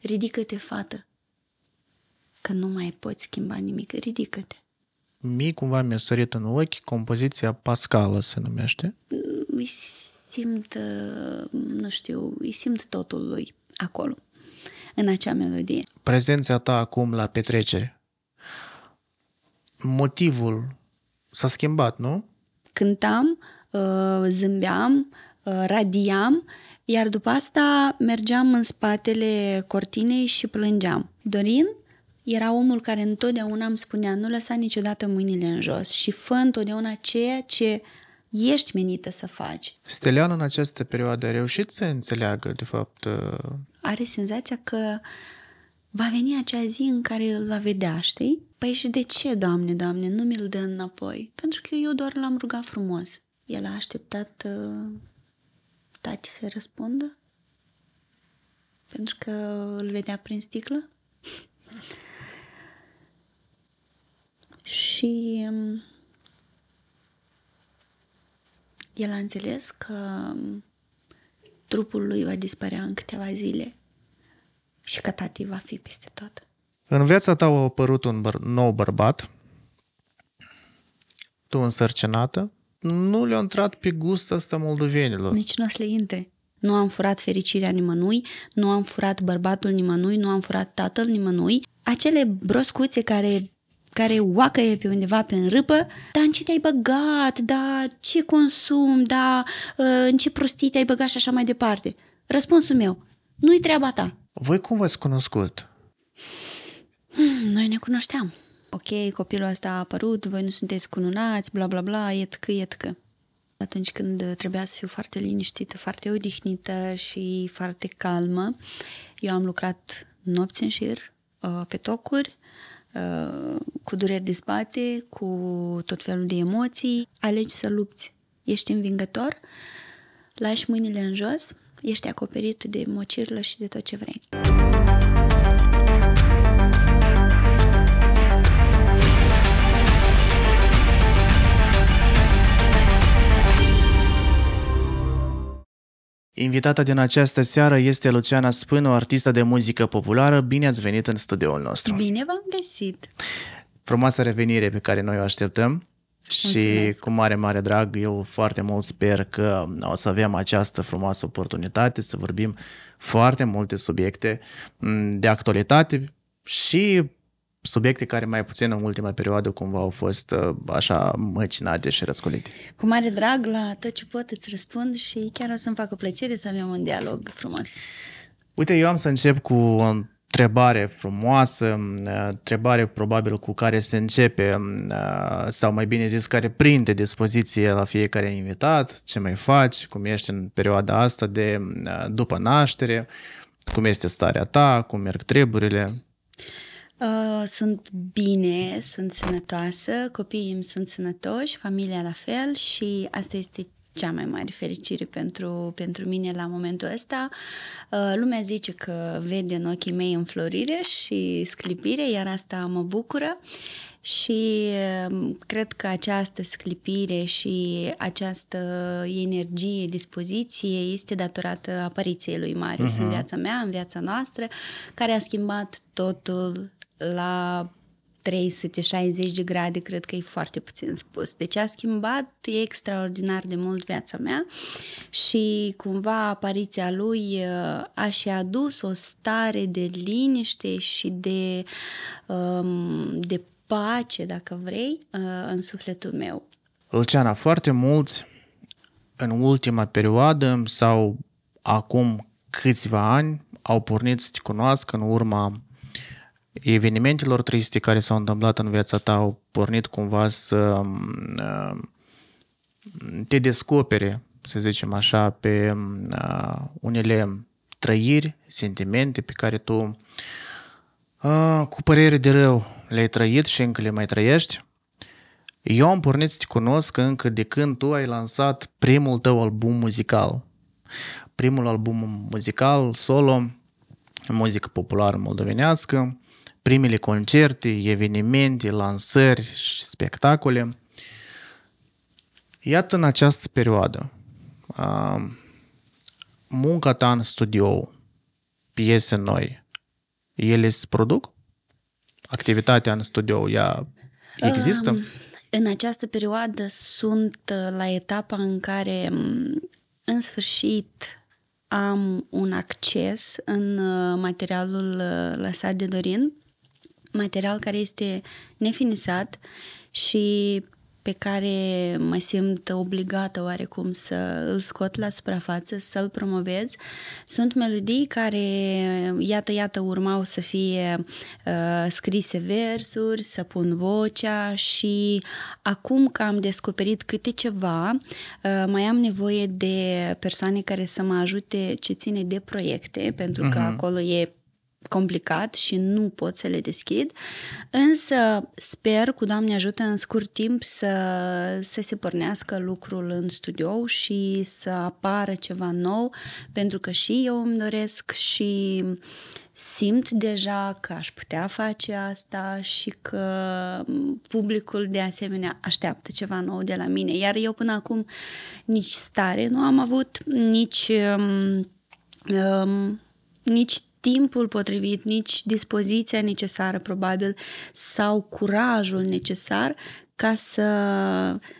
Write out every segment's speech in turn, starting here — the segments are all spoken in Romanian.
Ridică-te, fată, că nu mai poți schimba nimic, ridică-te. Mie cumva mi-a sărit în ochi compoziția pascală se numește. Mm, îi simt, uh, nu știu, îi simt totul lui acolo, în acea melodie. Prezența ta acum la petrecere, motivul s-a schimbat, nu? Cântam, uh, zâmbeam, uh, radiam iar după asta mergeam în spatele cortinei și plângeam. Dorin era omul care întotdeauna îmi spunea nu lăsa niciodată mâinile în jos și fă întotdeauna ceea ce ești menită să faci. Stelian în această perioadă a reușit să înțeleagă, de fapt... Uh, Are senzația că va veni acea zi în care îl va vedea, știi? Păi și de ce, Doamne, Doamne, nu mi-l dă înapoi? Pentru că eu doar l-am rugat frumos. El a așteptat uh, tati da, să răspundă? Pentru că îl vedea prin sticlă? și um, el a înțeles că um, trupul lui va dispărea în câteva zile și că tati va fi peste tot. În viața ta a apărut un băr- nou bărbat, tu însărcenată, nu le-a intrat pe gust asta moldovenilor. Nici nu o să le intre. Nu am furat fericirea nimănui, nu am furat bărbatul nimănui, nu am furat tatăl nimănui. Acele broscuțe care care e pe undeva pe în râpă, dar în ce te-ai băgat, da, ce consum, da, în ce prostii te-ai băgat și așa mai departe. Răspunsul meu, nu-i treaba ta. Voi cum v-ați cunoscut? Hmm, noi ne cunoșteam ok, copilul ăsta a apărut, voi nu sunteți cununați, bla bla bla, etcă, că. Atunci când trebuia să fiu foarte liniștită, foarte odihnită și foarte calmă, eu am lucrat nopți în șir, uh, pe tocuri, uh, cu dureri de spate, cu tot felul de emoții. Alegi să lupți. Ești învingător, lași mâinile în jos, ești acoperit de mocirlă și de tot ce vrei. Invitata din această seară este Luciana o artistă de muzică populară. Bine ați venit în studioul nostru! Bine v-am găsit! Frumoasă revenire pe care noi o așteptăm. Mulțumesc. Și cu mare, mare drag, eu foarte mult sper că o să avem această frumoasă oportunitate să vorbim foarte multe subiecte mm, de actualitate și subiecte care mai puțin în ultima perioadă cumva au fost uh, așa măcinate și răscolite. Cu mare drag la tot ce pot îți răspund și chiar o să-mi facă plăcere să avem un dialog frumos. Uite, eu am să încep cu o întrebare frumoasă, uh, întrebare probabil cu care se începe, uh, sau mai bine zis, care prinde dispoziție la fiecare invitat, ce mai faci, cum ești în perioada asta de după naștere, cum este starea ta, cum merg treburile. Uh, sunt bine, sunt sănătoasă, copiii îmi sunt sănătoși, familia la fel și asta este cea mai mare fericire pentru, pentru mine la momentul ăsta. Uh, lumea zice că vede în ochii mei înflorire și sclipire, iar asta mă bucură și um, cred că această sclipire și această energie, dispoziție este datorată apariției lui Marius uh-huh. în mhm. viața mea, în viața noastră, care a schimbat totul la 360 de grade, cred că e foarte puțin spus. Deci a schimbat e extraordinar de mult viața mea și cumva apariția lui uh, a și adus o stare de liniște și de, um, de pace, dacă vrei, uh, în sufletul meu. Luciana, foarte mulți în ultima perioadă sau acum câțiva ani au pornit să te cunoască în urma evenimentelor triste care s-au întâmplat în viața ta au pornit cumva să mm, mm, te descopere, să zicem așa, pe mm, uh, unele trăiri, sentimente pe care tu uh, cu părere de rău le-ai trăit și încă le mai trăiești. Eu am pornit să te cunosc încă de când tu ai lansat primul tău album muzical. Primul album muzical, solo, muzică populară moldovenească, primele concerte, evenimente, lansări și spectacole. Iată în această perioadă, munca ta în studio, piese noi, ele se produc? Activitatea în studio, ea există? Um, în această perioadă sunt uh, la etapa în care, în sfârșit, am un acces în uh, materialul uh, lăsat de Dorin material care este nefinisat și pe care mă simt obligată oarecum să îl scot la suprafață, să-l promovez. Sunt melodii care, iată, iată, urmau să fie uh, scrise versuri, să pun vocea și acum că am descoperit câte ceva, uh, mai am nevoie de persoane care să mă ajute ce ține de proiecte, pentru uh-huh. că mhm. acolo e complicat și nu pot să le deschid, însă sper cu Doamne ajută în scurt timp să, să se pornească lucrul în studio și să apară ceva nou, pentru că și eu îmi doresc și simt deja că aș putea face asta și că publicul de asemenea așteaptă ceva nou de la mine. Iar eu până acum nici stare nu am avut, nici um, um nici timpul potrivit, nici dispoziția necesară, probabil, sau curajul necesar ca să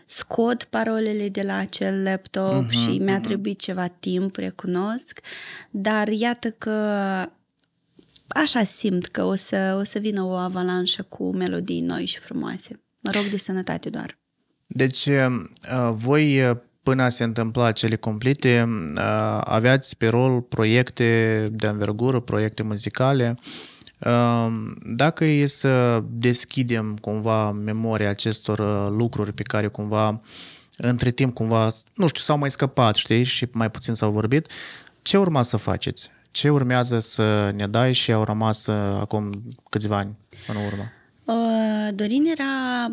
scot parolele de la acel laptop uh-huh, și mi-a uh-huh. trebuit ceva timp, recunosc, dar iată că așa simt că o să, o să vină o avalanșă cu melodii noi și frumoase. Mă rog de sănătate doar. Deci, uh, voi uh, până se întâmpla cele complete, aveați pe rol proiecte de anvergură, proiecte muzicale. Dacă e să deschidem cumva memoria acestor lucruri pe care cumva între timp cumva, nu știu, s-au mai scăpat, știi, și mai puțin s-au vorbit, ce urma să faceți? Ce urmează să ne dai și au rămas acum câțiva ani în urmă? Dorin era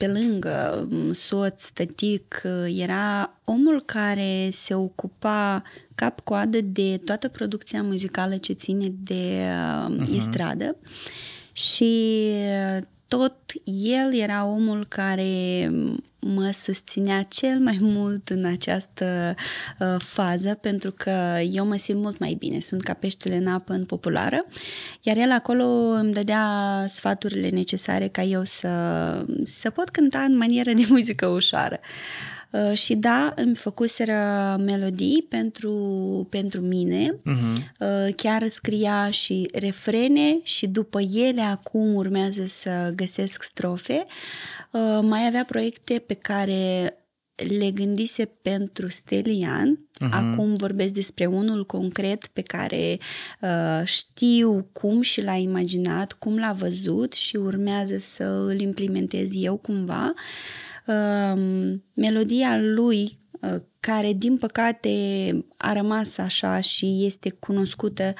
pe lângă, mm, soț, tătic, uh, era omul care se ocupa cap-coadă de toată producția muzicală ce ține de uh-huh. și tot el era omul care mm, mă susținea cel mai mult în această uh, fază pentru că eu mă simt mult mai bine, sunt ca peștele în apă în populară, iar el acolo îmi dădea sfaturile necesare ca eu să, să pot cânta în manieră de muzică ușoară. Ă, și da, îmi făcuseră melodii pentru, pentru mine, uh-huh. chiar scria și refrene și după ele acum urmează să găsesc strofe. Uh, Uh, mai avea proiecte pe care le gândise pentru Stelian. Uh-huh. Acum vorbesc despre unul concret pe care uh, știu cum și l-a imaginat, cum l-a văzut și urmează să îl implementez eu cumva. Uh, melodia lui, uh, care din păcate a rămas așa și este cunoscută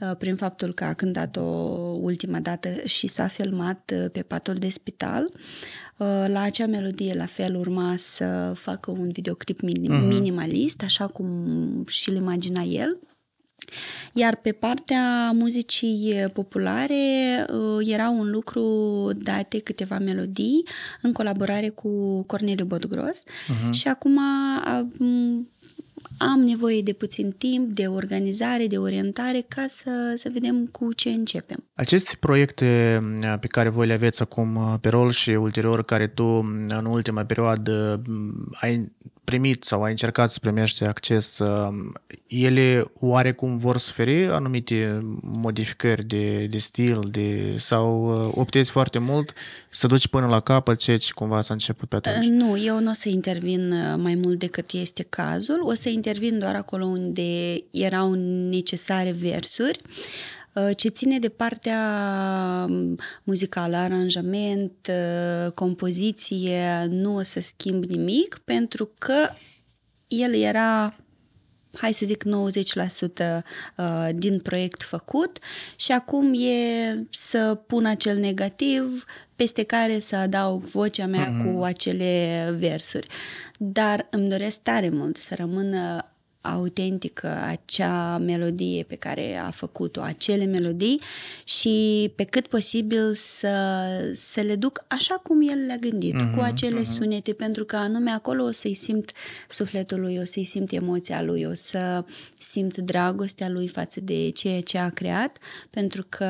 uh, prin faptul că a cântat-o ultima dată și s-a filmat uh, pe patul de spital. Uh, Uh, la acea melodie, la fel, urma să facă un videoclip minim, mhm. minimalist, așa cum și-l imagina el. Iar pe partea muzicii populare uh, era un lucru date câteva melodii în colaborare cu Corneliu Bodgros uh-huh. și acum am nevoie de puțin timp, de organizare, de orientare ca să, să vedem cu ce începem. Aceste proiecte mm, pe care voi le aveți acum uh, pe rol și ulterior care tu mm, în ultima perioadă mm, ai primit sau ai încercat să primești acces, uh, ele oarecum vor suferi anumite modificări de, de stil de, sau uh, optezi foarte mult să duci până la capăt ceea ce cumva s-a început pe atunci? Nu, eu nu o să intervin mai mult decât este cazul. O să intervin doar acolo unde erau necesare versuri, uh, ce ține de partea um, muzicală, aranjament, uh, compoziție, nu o să schimb nimic, pentru că el era hai să zic 90% uh, din proiect făcut și acum e să pun acel negativ peste care să adaug vocea mea mm-hmm. cu acele versuri dar îmi doresc tare mult să rămână autentică acea melodie pe care a făcut-o, acele melodii și pe cât posibil să, să le duc așa cum el le-a gândit, uh-huh, cu acele uh-huh. sunete, pentru că anume acolo o să-i simt sufletul lui, o să-i simt emoția lui, o să simt dragostea lui față de ceea ce a creat, pentru că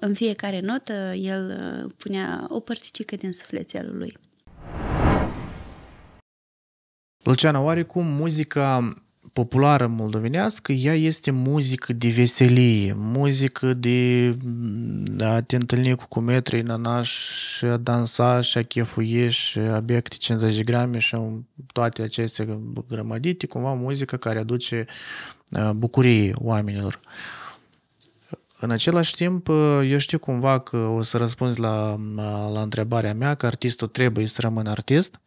în fiecare notă el uh, punea o părticică din sufletul lui. Luciana, oarecum muzica populară moldovenească, ea este muzică de veselie, muzică de mm, a te întâlni cu cumetrii nanaș și a dansa și a chefuie și a 50 de grame și toate aceste grămădite, cumva muzică care aduce bucurie oamenilor. În același timp, eu știu cumva că o să răspunzi la, la întrebarea mea că artistul trebuie să rămână artist,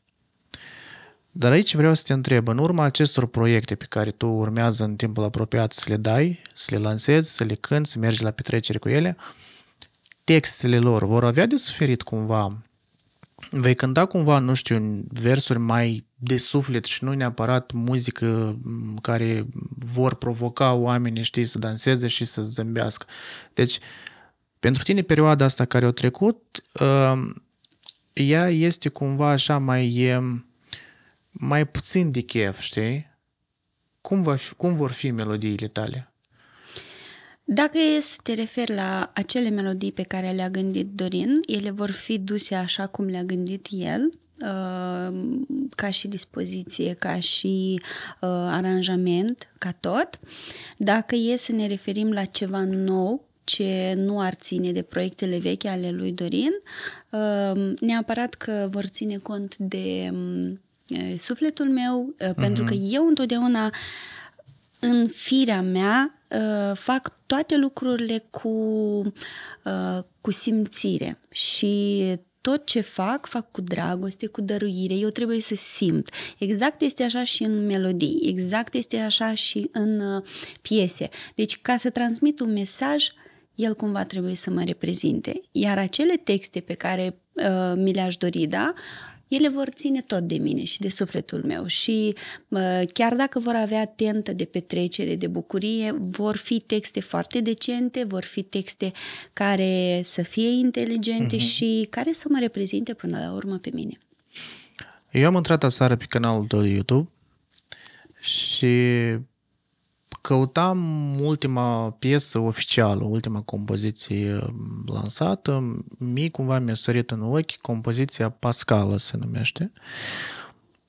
dar aici vreau să te întreb, în urma acestor proiecte pe care tu urmează în timpul apropiat să le dai, să le lansezi, să le cânti, să mergi la petrecere cu ele, textele lor vor avea de suferit cumva? Vei cânta cumva, nu știu, versuri mai de suflet și nu neapărat muzică care vor provoca oamenii, știi, să danseze și să zâmbească. Deci, pentru tine perioada asta care a trecut, ă, ea este cumva așa mai mai puțin de chef, știi? Cum, va fi, cum vor fi melodiile tale? Dacă e să te referi la acele melodii pe care le-a gândit Dorin, ele vor fi duse așa cum le-a gândit el, uh, ca și dispoziție, ca și uh, aranjament, ca tot. Dacă e să ne referim la ceva nou, ce nu ar ține de proiectele vechi ale lui Dorin, uh, neapărat că vor ține cont de um, Eh, sufletul meu, uh-huh. pentru că eu întotdeauna în firea mea eh, fac toate lucrurile cu, cu simțire și tot ce fac, fac cu dragoste, cu dăruire, eu trebuie să simt. Exact este așa și în melodii, exact este așa și în piese. Deci, ca să transmit un mesaj, el cumva trebuie să mă reprezinte. Iar acele texte pe care uh, mi le-aș dori, da, ele vor ține tot de mine și de sufletul meu și chiar dacă vor avea tentă de petrecere, de bucurie, vor fi texte foarte decente, vor fi texte care să fie inteligente mm-hmm. și care să mă reprezinte până la urmă pe mine. Eu am intrat aseară pe canalul tău de YouTube și căutam ultima piesă oficială, ultima compoziție um, lansată, mi cumva mi-a sărit în ochi compoziția Pascală se numește.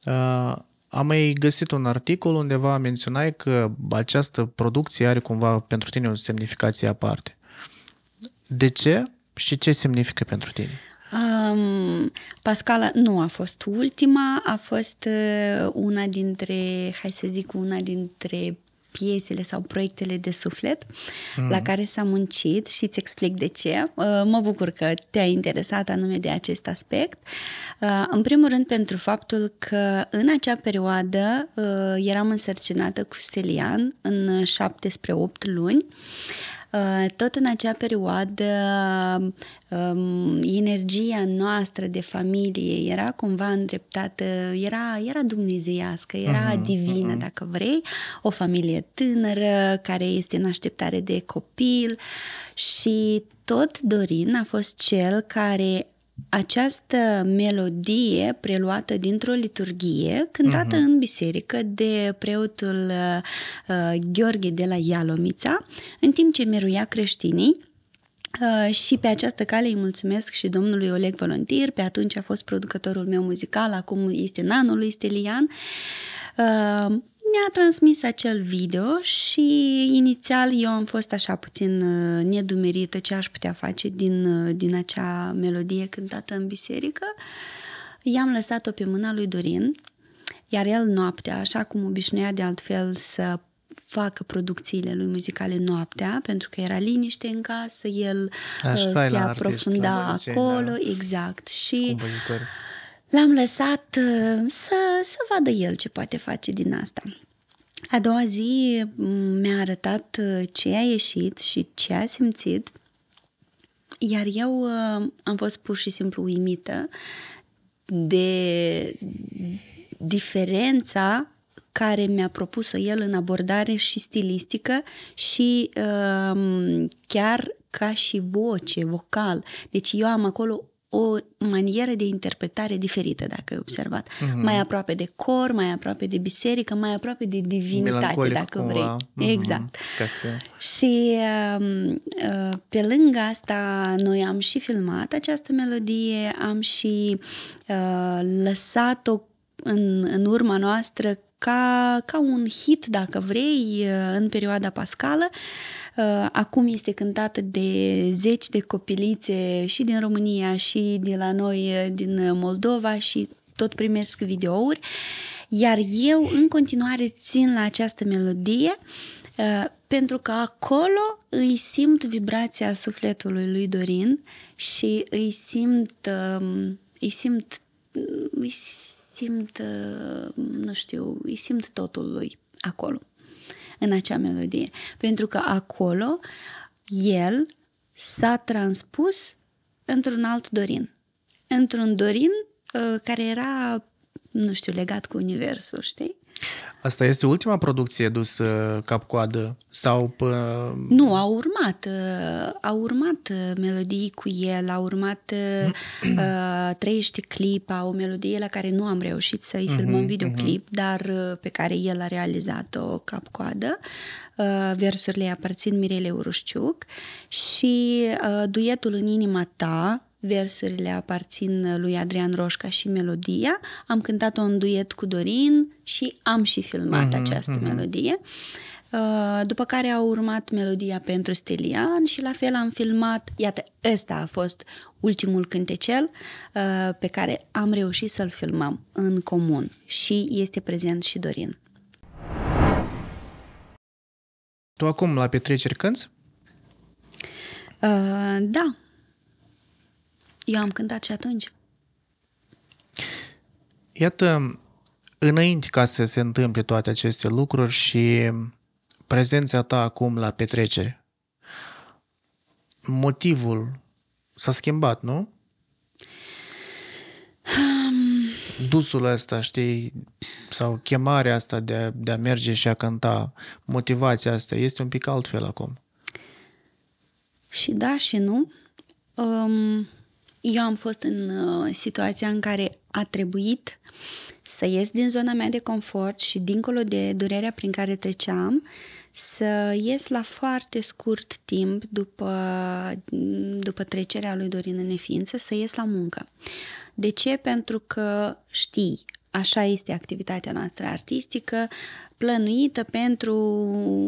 Uh, am mai găsit un articol undeva menționai că această producție are cumva pentru tine o semnificație aparte. De ce și ce semnifică pentru tine? Um, Pascala nu a fost ultima, a fost uh, una dintre, hai să zic, una dintre piesele sau proiectele de suflet mm. la care s-a muncit și îți explic de ce. Uh, mă bucur că te-a interesat anume de acest aspect. Uh, în primul rând pentru faptul că în acea perioadă uh, eram însărcinată cu Stelian în 7 spre 8 luni Uh, tot în acea perioadă, um, energia noastră de familie era cumva îndreptată, era, era dumnezeiască, era uh-huh, divină, uh-huh. dacă vrei, o familie tânără care este în așteptare de copil și tot Dorin a fost cel care această melodie preluată dintr-o liturghie cântată uh-huh. în biserică de preotul uh, uh, Gheorghe de la Ialomița, în timp ce meruia creștinii. Uh, și pe această cale îi mulțumesc și domnului Oleg Volontir, pe atunci a fost producătorul meu muzical, acum este nanul lui Stelian. Uh, ne-a transmis acel video și inițial eu am fost așa puțin uh, nedumerită ce aș putea face din, uh, din acea melodie cântată în biserică. I-am lăsat-o pe mâna lui Dorin, iar el noaptea, așa cum obișnuia de altfel să facă producțiile lui muzicale noaptea, pentru că era liniște în casă, el Aș uh, se aprofunda artist, acolo, da. exact. Și L-am lăsat uh, să, să vadă el ce poate face din asta. A doua zi mm, mi-a arătat uh, ce a ieșit și ce a simțit, iar eu uh, am fost pur și simplu uimită de diferența care mi-a propus-o el în abordare și stilistică și uh, chiar ca și voce, vocal. Deci eu am acolo o manieră de interpretare diferită, dacă ai observat. Mm-hmm. Mai aproape de cor, mai aproape de biserică, mai aproape de divinitate, Melancolic dacă cumva. vrei. Mm-hmm. Exact. Castel. Și um, uh, pe lângă asta, noi am și filmat această melodie, am și uh, lăsat-o în, în urma noastră ca, ca un hit, dacă vrei, uh, în perioada pascală. Uh, acum este cântată de zeci de copilițe și din România și de la noi uh, din Moldova și tot primesc videouri. Iar eu în continuare țin la această melodie pentru că acolo îi simt vibrația sufletului lui Dorin și îi simt, um, îi simt, îi simt simt, uh, nu știu, îi simt totul lui acolo, în acea melodie. Pentru că acolo el s-a transpus într-un alt Dorin. Într-un Dorin uh, care era, nu știu, legat cu universul, știi? Asta este ultima producție dusă cap-coadă? Sau pă... Nu, au urmat. Au urmat uh, melodii cu el, au urmat uh, uh, trăiește clipa, o melodie la care nu am reușit să-i mhm, filmăm uh-huh, videoclip, uh-huh. dar uh, pe care el a realizat-o cap-coadă. Uh, versurile aparțin Mirele Urușciuc și uh, duetul în inima ta, versurile aparțin lui Adrian Roșca și melodia. Am cântat-o în duet cu Dorin și am și filmat mm-hmm, această mm-hmm. melodie. Uh, după care a urmat melodia pentru Stelian și la fel am filmat, iată, ăsta a fost ultimul cântecel uh, pe care am reușit să-l filmăm în comun și este prezent și Dorin. Tu acum la petreceri cânti? Uh, da, eu am cântat și atunci. Iată, înainte ca să se întâmple toate aceste lucruri și prezența ta acum la petrecere, motivul s-a schimbat, nu? Dusul ăsta, știi, sau chemarea asta de a, de a merge și a cânta, motivația asta, este un pic altfel acum. Și da, și nu. Um, eu am fost în uh, situația în care a trebuit să ies din zona mea de confort și dincolo de durerea prin care treceam, să ies la foarte scurt timp după, după trecerea lui Dorin în neființă, să ies la muncă. De ce? Pentru că știi, așa este activitatea noastră artistică, plănuită pentru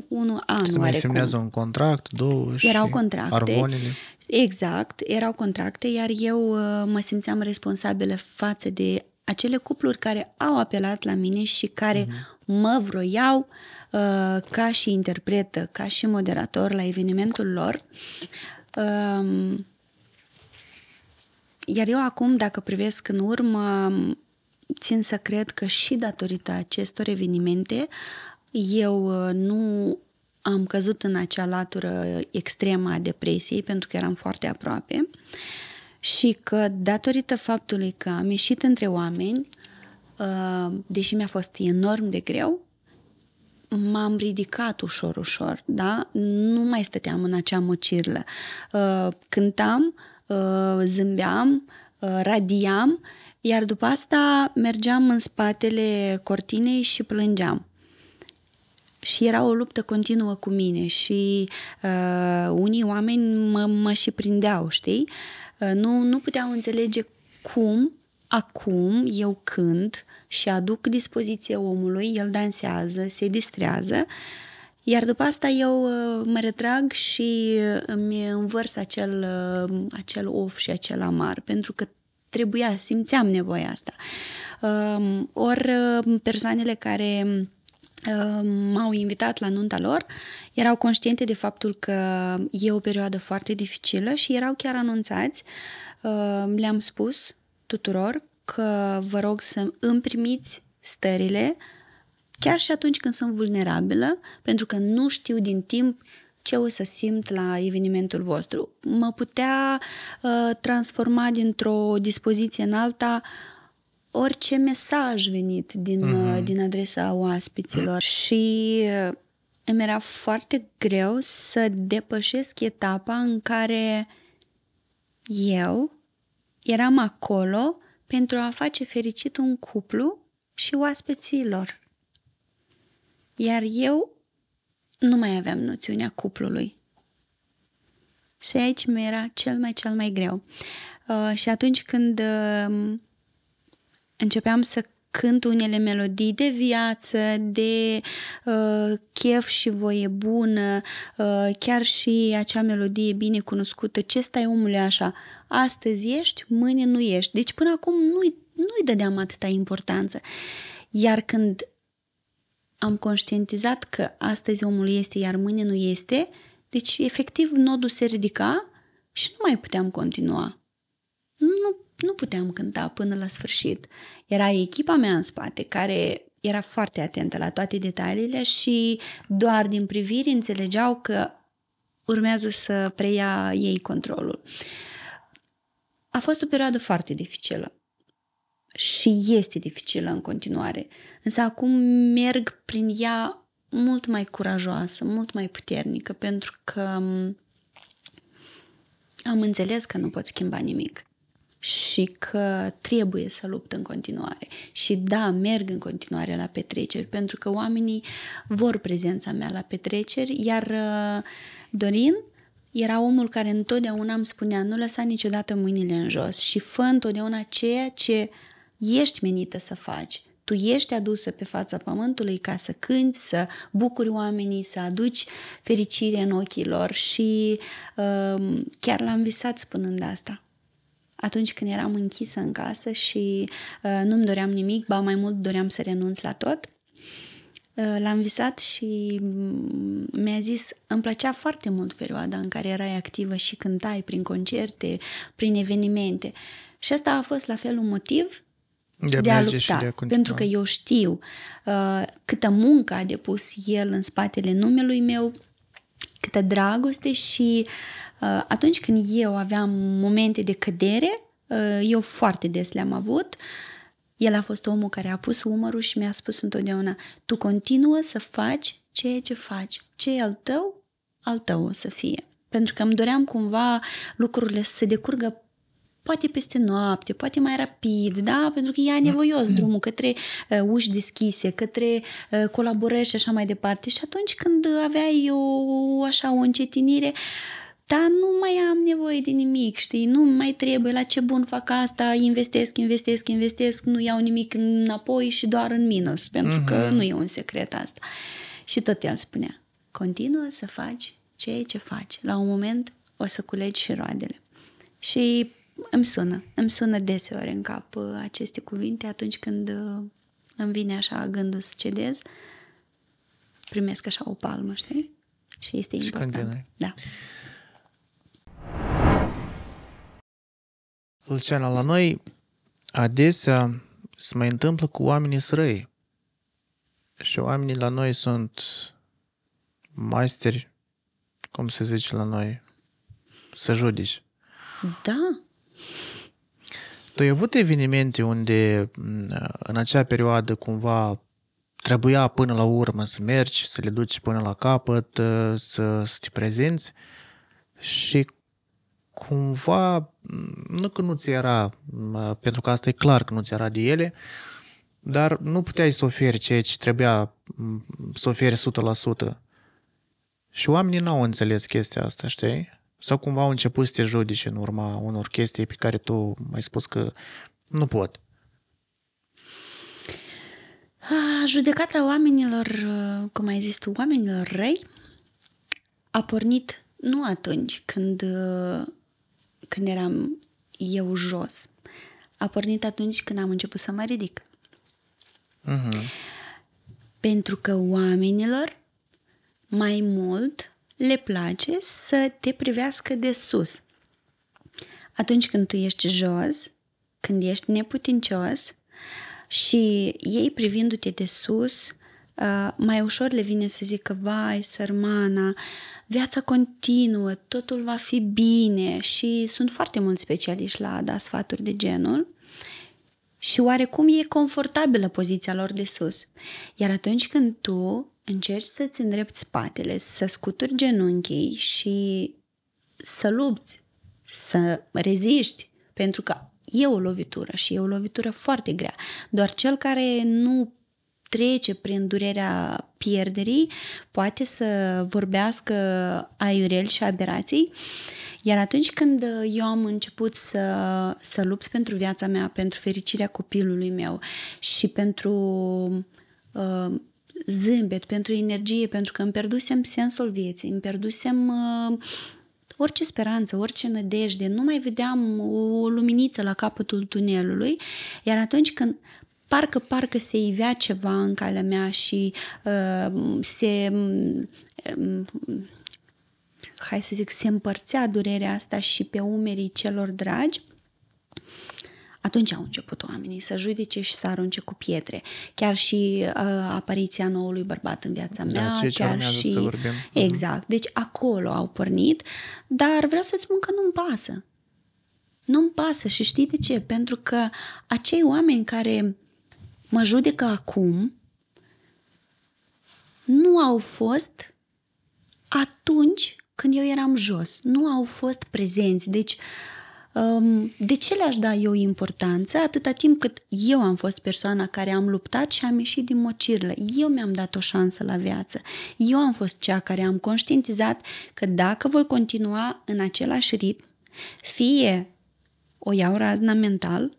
un an Se mai semnează un contract, două și Erau contracte armonile. Exact, erau contracte, iar eu uh, mă simțeam responsabilă față de acele cupluri care au apelat la mine și care mm-hmm. mă vroiau uh, ca și interpretă, ca și moderator la evenimentul lor. Uh, iar eu acum, dacă privesc în urmă, țin să cred că și datorită acestor evenimente, eu uh, nu am căzut în acea latură extremă a depresiei pentru că eram foarte aproape și că datorită faptului că am ieșit între oameni, uh, deși mi-a fost enorm de greu, m-am ridicat ușor, ușor, da? Nu mai stăteam în acea mocirlă. Uh, cântam, uh, zâmbeam, radiam, iar după asta mergeam în spatele cortinei și plângeam și era o luptă continuă cu mine și uh, unii oameni mă, mă și prindeau, știi? Uh, nu, nu puteau înțelege cum, acum, eu cânt și aduc dispoziție omului, el dansează, se distrează, iar după asta eu uh, mă retrag și uh, îmi învărs acel, uh, acel of și acel amar, pentru că trebuia, simțeam nevoia asta. Um, uh, Ori persoanele care Ehm, m-au invitat la nunta lor, erau conștiente de faptul că e o perioadă foarte dificilă și erau chiar anunțați, ehm, le-am spus tuturor că vă rog să îmi primiți stările chiar și atunci când sunt vulnerabilă, pentru că nu știu din timp ce o să simt la evenimentul vostru. Mă putea uh, transforma dintr-o dispoziție în alta orice mesaj venit din, mm-hmm. din adresa oaspeților mm. și uh, îmi era foarte greu să depășesc etapa în care eu eram acolo pentru a face fericit un cuplu și oaspeții lor. Iar eu nu mai aveam noțiunea cuplului. Și aici mi era cel mai, cel mai greu. Uh, și atunci când uh, începeam să cânt unele melodii de viață, de uh, chef și voie bună, uh, chiar și acea melodie bine cunoscută, ce stai omule așa, astăzi ești, mâine nu ești. Deci până acum nu-i, nu-i dădeam atâta importanță. Iar când am conștientizat că astăzi omul este, iar mâine nu este, deci efectiv nodul se ridica și nu mai puteam continua. Nu nu puteam cânta până la sfârșit. Era echipa mea în spate care era foarte atentă la toate detaliile și doar din priviri înțelegeau că urmează să preia ei controlul. A fost o perioadă foarte dificilă și este dificilă în continuare, însă acum merg prin ea mult mai curajoasă, mult mai puternică, pentru că am înțeles că nu pot schimba nimic și că trebuie să lupt în continuare. Și da, merg în continuare la petreceri, pentru că oamenii vor prezența mea la petreceri, iar uh, Dorin era omul care întotdeauna îmi spunea nu lăsa niciodată mâinile în jos și fă întotdeauna ceea ce ești menită să faci. Tu ești adusă pe fața pământului ca să cânți, să bucuri oamenii, să aduci fericire în ochii lor și uh, chiar l-am visat spunând asta atunci când eram închisă în casă și uh, nu-mi doream nimic, ba mai mult doream să renunț la tot. Uh, l-am visat și mi-a zis, îmi plăcea foarte mult perioada în care erai activă și cântai prin concerte, prin evenimente. Și asta a fost la fel un motiv de, de a lupta. Și de a pentru că eu știu uh, câtă muncă a depus el în spatele numelui meu, câtă dragoste și Uh, atunci când eu aveam momente de cădere, uh, eu foarte des le-am avut, el a fost omul care a pus umărul și mi-a spus întotdeauna, tu continuă să faci ceea ce faci, ce e al tău, al tău o să fie. Pentru că îmi doream cumva lucrurile să se decurgă poate peste noapte, poate mai rapid, da? Pentru că e nevoios mm-hmm. drumul către uh, uși deschise, către uh, colaborări și așa mai departe. Și atunci când aveai o, așa, o încetinire, uh, dar nu mai am nevoie de nimic, știi, nu mai trebuie, la ce bun fac asta, investesc, investesc, investesc, nu iau nimic înapoi și doar în minus, pentru uh-huh. că mhm. nu e un secret asta. Și tot el spunea, continuă să faci ceea ce faci, la un moment o să culegi și roadele. Și îmi sună, îmi sună deseori în cap uh, aceste cuvinte atunci când uh, îmi vine așa gândul să cedez, primesc așa o palmă, știi? Și este important. Și Da. Luciana, la noi adesea se mai întâmplă cu oamenii srăi. Și oamenii la noi sunt masteri, cum se zice la noi, să judici. Da. Tu ai avut evenimente unde în acea perioadă cumva trebuia până la urmă să mergi, să le duci până la capăt, să, să te prezinți și cumva, mm, nu că nu ți era, pentru că asta e clar că nu ți era de ele, dar nu puteai să oferi ceea ce trebuia mm, să oferi 100%. Și oamenii n-au înțeles chestia asta, știi? Sau cumva au început să te judeci în urma unor chestii pe care tu ai spus că nu pot. A, judecata oamenilor, cum ai zis tu, oamenilor răi, a pornit nu atunci când când eram eu jos. A pornit atunci când am început să mă ridic. Uh-huh. Pentru că oamenilor mai mult le place să te privească de sus. Atunci când tu ești jos, când ești neputincios și ei privindu-te de sus, Uh, mai ușor le vine să zică, vai, sărmana, viața continuă, totul va fi bine și sunt foarte mulți specialiști la a da sfaturi de genul și oarecum e confortabilă poziția lor de sus. Iar atunci când tu încerci să-ți îndrepti spatele, să scuturi genunchii și să lupți, să reziști, pentru că e o lovitură și e o lovitură foarte grea. Doar cel care nu trece prin durerea pierderii, poate să vorbească aiurel și aberații. Iar atunci când eu am început să, să lupt pentru viața mea, pentru fericirea copilului meu și pentru uh, zâmbet, pentru energie, pentru că îmi pierdusem sensul vieții, îmi pierdusem uh, orice speranță, orice nădejde, nu mai vedeam o luminiță la capătul tunelului, iar atunci când uh, parcă, parcă se ivea ceva în calea mea și uh, se... Um, hai să zic, se împărțea durerea asta și pe umerii celor dragi, atunci au început oamenii să judece și să arunce cu pietre. Chiar și uh, apariția noului bărbat în viața da, mea. Da, chiar ce și... să vorbim. Mhm. Exact. Deci acolo au pornit, dar vreau să spun că nu-mi pasă. Nu-mi pasă și știi de ce? Pentru că acei oameni care mă judecă acum nu au fost atunci când eu eram jos, nu au fost prezenți. Deci, um, de ce le-aș da eu importanță atâta timp cât eu am fost persoana care am luptat și am ieșit din mocirlă? Eu mi-am dat o șansă la viață. Eu am fost cea care am conștientizat că dacă voi continua în același ritm, fie o iau razna mental,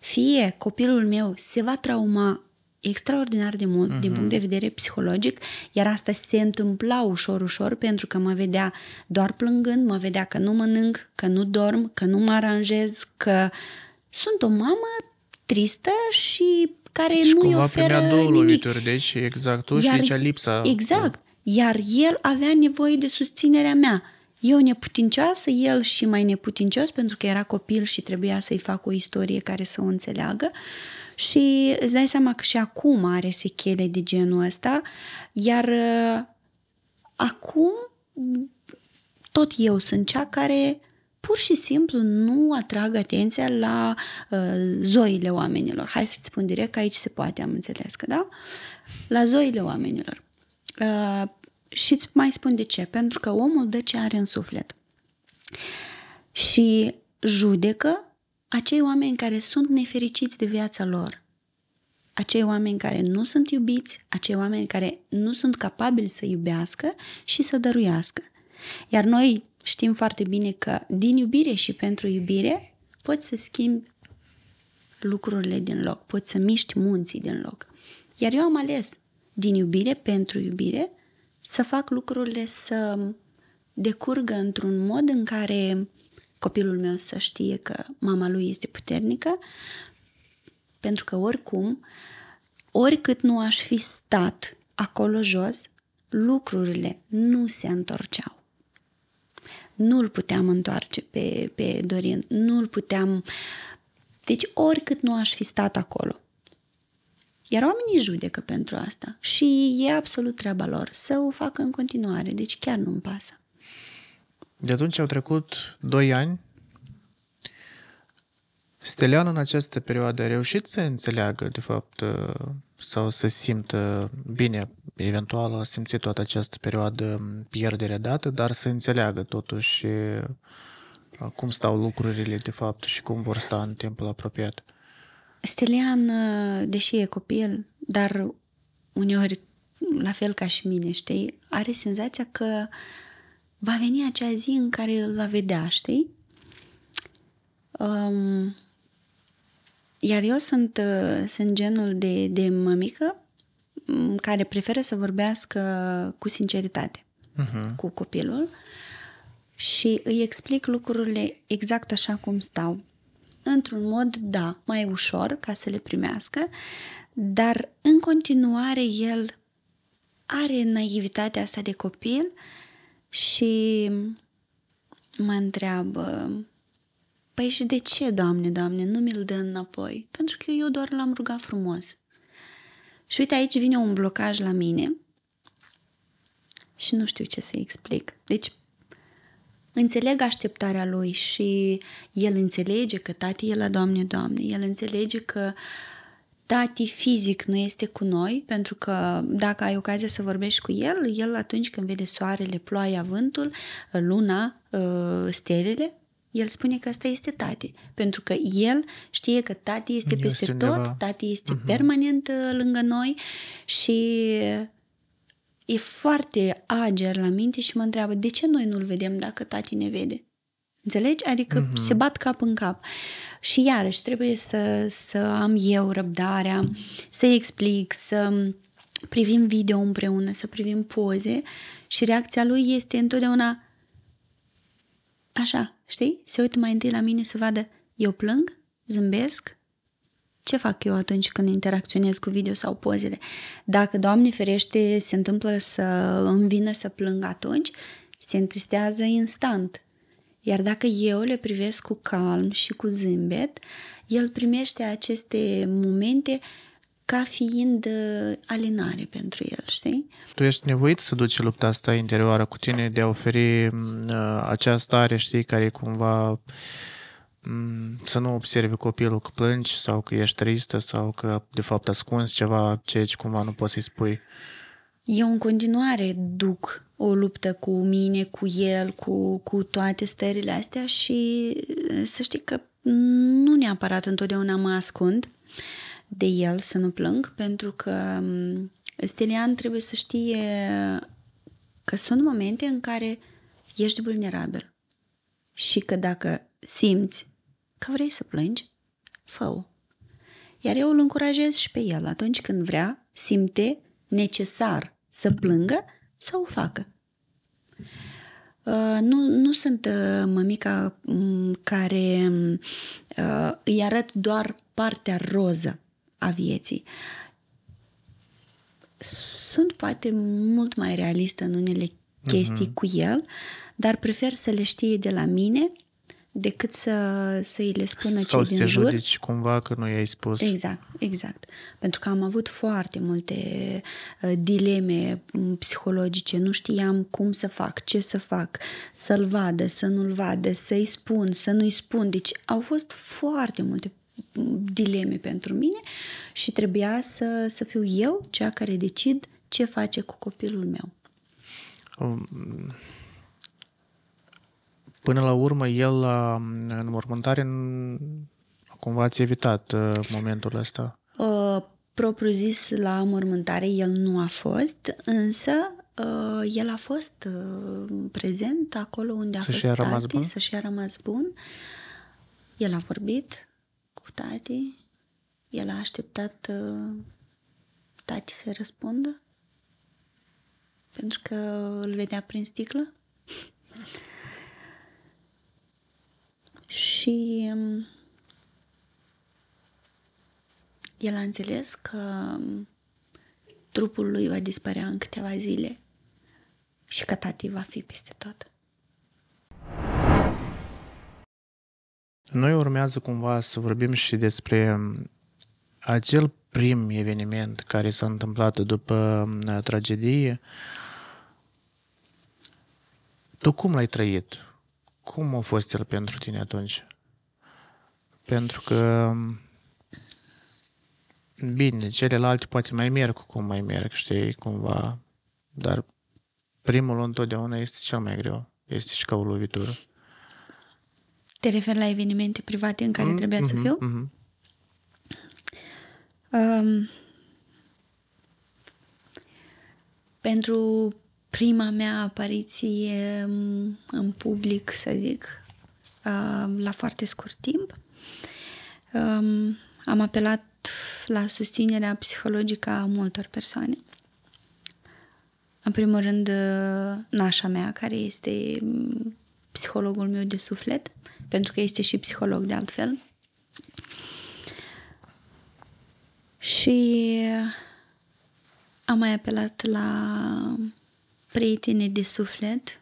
fie copilul meu se va trauma extraordinar de mult uh-huh. din punct de vedere psihologic, iar asta se întâmpla ușor, ușor, pentru că mă vedea doar plângând, mă vedea că nu mănânc, că nu dorm, că nu mă aranjez, că sunt o mamă tristă și care deci nu-i oferă două nimic. deci exact tu iar, și aici lipsa. Exact. Iar el avea nevoie de susținerea mea. Eu neputincioasă, el și mai neputincios pentru că era copil și trebuia să-i fac o istorie care să o înțeleagă și îți dai seama că și acum are sechele de genul ăsta, iar uh, acum tot eu sunt cea care pur și simplu nu atrag atenția la uh, zoile oamenilor. Hai să-ți spun direct că aici se poate, am înțeles că, da? La zoile oamenilor. Uh, și îți mai spun de ce. Pentru că omul dă ce are în suflet. Și judecă acei oameni care sunt nefericiți de viața lor. Acei oameni care nu sunt iubiți, acei oameni care nu sunt capabili să iubească și să dăruiască. Iar noi știm foarte bine că din iubire și pentru iubire poți să schimbi lucrurile din loc, poți să miști munții din loc. Iar eu am ales din iubire pentru iubire să fac lucrurile să decurgă într-un mod în care copilul meu să știe că mama lui este puternică, pentru că oricum, oricât nu aș fi stat acolo jos, lucrurile nu se întorceau. Nu-l puteam întoarce pe, pe Dorin, nu-l puteam... Deci oricât nu aș fi stat acolo, iar oamenii judecă pentru asta și e absolut treaba lor să o facă în continuare, deci chiar nu-mi pasă. De atunci au trecut 2 ani. Stelian în această perioadă a reușit să înțeleagă, de fapt, uh, sau să simtă bine, eventual a simțit toată această perioadă pierdere dată, dar să înțeleagă totuși uh, cum stau lucrurile de fapt și cum vor sta în timpul apropiat. Stelian, ă, deși e copil, dar uneori, la fel ca și mine, știi, are senzația că va veni acea zi în care îl va vedea, știi? Um, iar eu sunt, ă, sunt genul de, de mămică care preferă să vorbească cu sinceritate uh-huh. cu copilul și îi explic lucrurile exact așa cum stau într-un mod, da, mai ușor ca să le primească, dar în continuare el are naivitatea asta de copil și mă întreabă Păi și de ce, Doamne, Doamne, nu mi-l dă înapoi? Pentru că eu doar l-am rugat frumos. Și uite, aici vine un blocaj la mine și nu știu ce să explic. Deci, înțeleg așteptarea lui și el înțelege că tati e la Doamne, Doamne, el înțelege că tati fizic nu este cu noi, pentru că dacă ai ocazia să vorbești cu el, el atunci când vede soarele, ploaia, vântul, luna, ă, stelele, el spune că asta este tati, pentru că el știe că tati este peste este tot, undeva. tati este uh-huh. permanent ă, lângă noi și e foarte ager la minte și mă întreabă de ce noi nu-l vedem dacă tati ne vede? Înțelegi? Adică uh-huh. se bat cap în cap. Și iarăși trebuie să, să am eu răbdarea, să-i explic, să privim video împreună, să privim poze și reacția lui este întotdeauna așa, știi? Se uită mai întâi la mine să vadă eu plâng, zâmbesc, ce fac eu atunci când interacționez cu video sau pozele. Dacă, Doamne ferește, se întâmplă să îmi vină să plâng atunci, se întristează instant. Iar dacă eu le privesc cu calm și cu zâmbet, el primește aceste momente ca fiind uh, alinare pentru el, știi? Tu ești nevoit să duci lupta asta interioară cu tine de a oferi mm, uh, această stare, știi, care e cumva să nu observi copilul că plângi sau că ești tristă sau că de fapt ascunzi ceva, ce ce cumva nu poți să-i spui. Eu în continuare duc o luptă cu mine, cu el, cu, cu toate stările astea și să știi că nu neapărat întotdeauna mă ascund de el să nu plâng, pentru că Stelian trebuie să știe că sunt momente în care ești vulnerabil și că dacă simți Că vrei să plângi? fă Iar eu îl încurajez și pe el atunci când vrea, simte necesar să plângă, să o facă. Uh, nu, nu sunt uh, mămica mm, care uh, îi arăt doar partea roză a vieții. Sunt poate mult mai realistă în unele chestii uh-huh. cu el, dar prefer să le știe de la mine decât să, să îi le spună Sau cei din jur. Sau să te judeci cumva că nu i-ai spus. Exact, exact. Pentru că am avut foarte multe uh, dileme mm, psihologice. Nu știam cum să fac, ce să fac, să-l vadă, să nu-l vadă, să-i spun, să nu-i spun. Deci au fost foarte multe mm, dileme pentru mine și trebuia să, să fiu eu cea care decid ce face cu copilul meu. Um Până la urmă, el la uh, înmormântare cumva ați evitat uh, momentul ăsta? Uh, propriu zis, la mormântare el nu a fost, însă uh, el a fost uh, prezent acolo unde a să fost și-a tati, rămas bun? să și-a rămas bun. El a vorbit cu tati, el a așteptat uh, tati să răspundă, pentru că îl vedea prin sticlă. Și mm, el a înțeles că mm, trupul lui va dispărea în câteva zile și că tati va fi peste tot. Noi urmează cumva să vorbim și despre mm, acel prim eveniment care s-a întâmplat după tragedie. Tu cum l-ai trăit? Cum a fost el pentru tine atunci? Pentru că bine, celelalte poate mai merg cum mai merg, știi, cumva, dar primul întotdeauna este cel mai greu. Este și ca o lovitură. Te referi la evenimente private în care mm, trebuia mm-hmm, să fiu? Mm-hmm. Um, pentru prima mea apariție în public, să zic, uh, la foarte scurt timp. Um, am apelat la susținerea psihologică a multor persoane. În primul rând, uh, nașa mea, care este psihologul meu de suflet, pentru că este și psiholog de altfel. Și am mai apelat la prietene de suflet,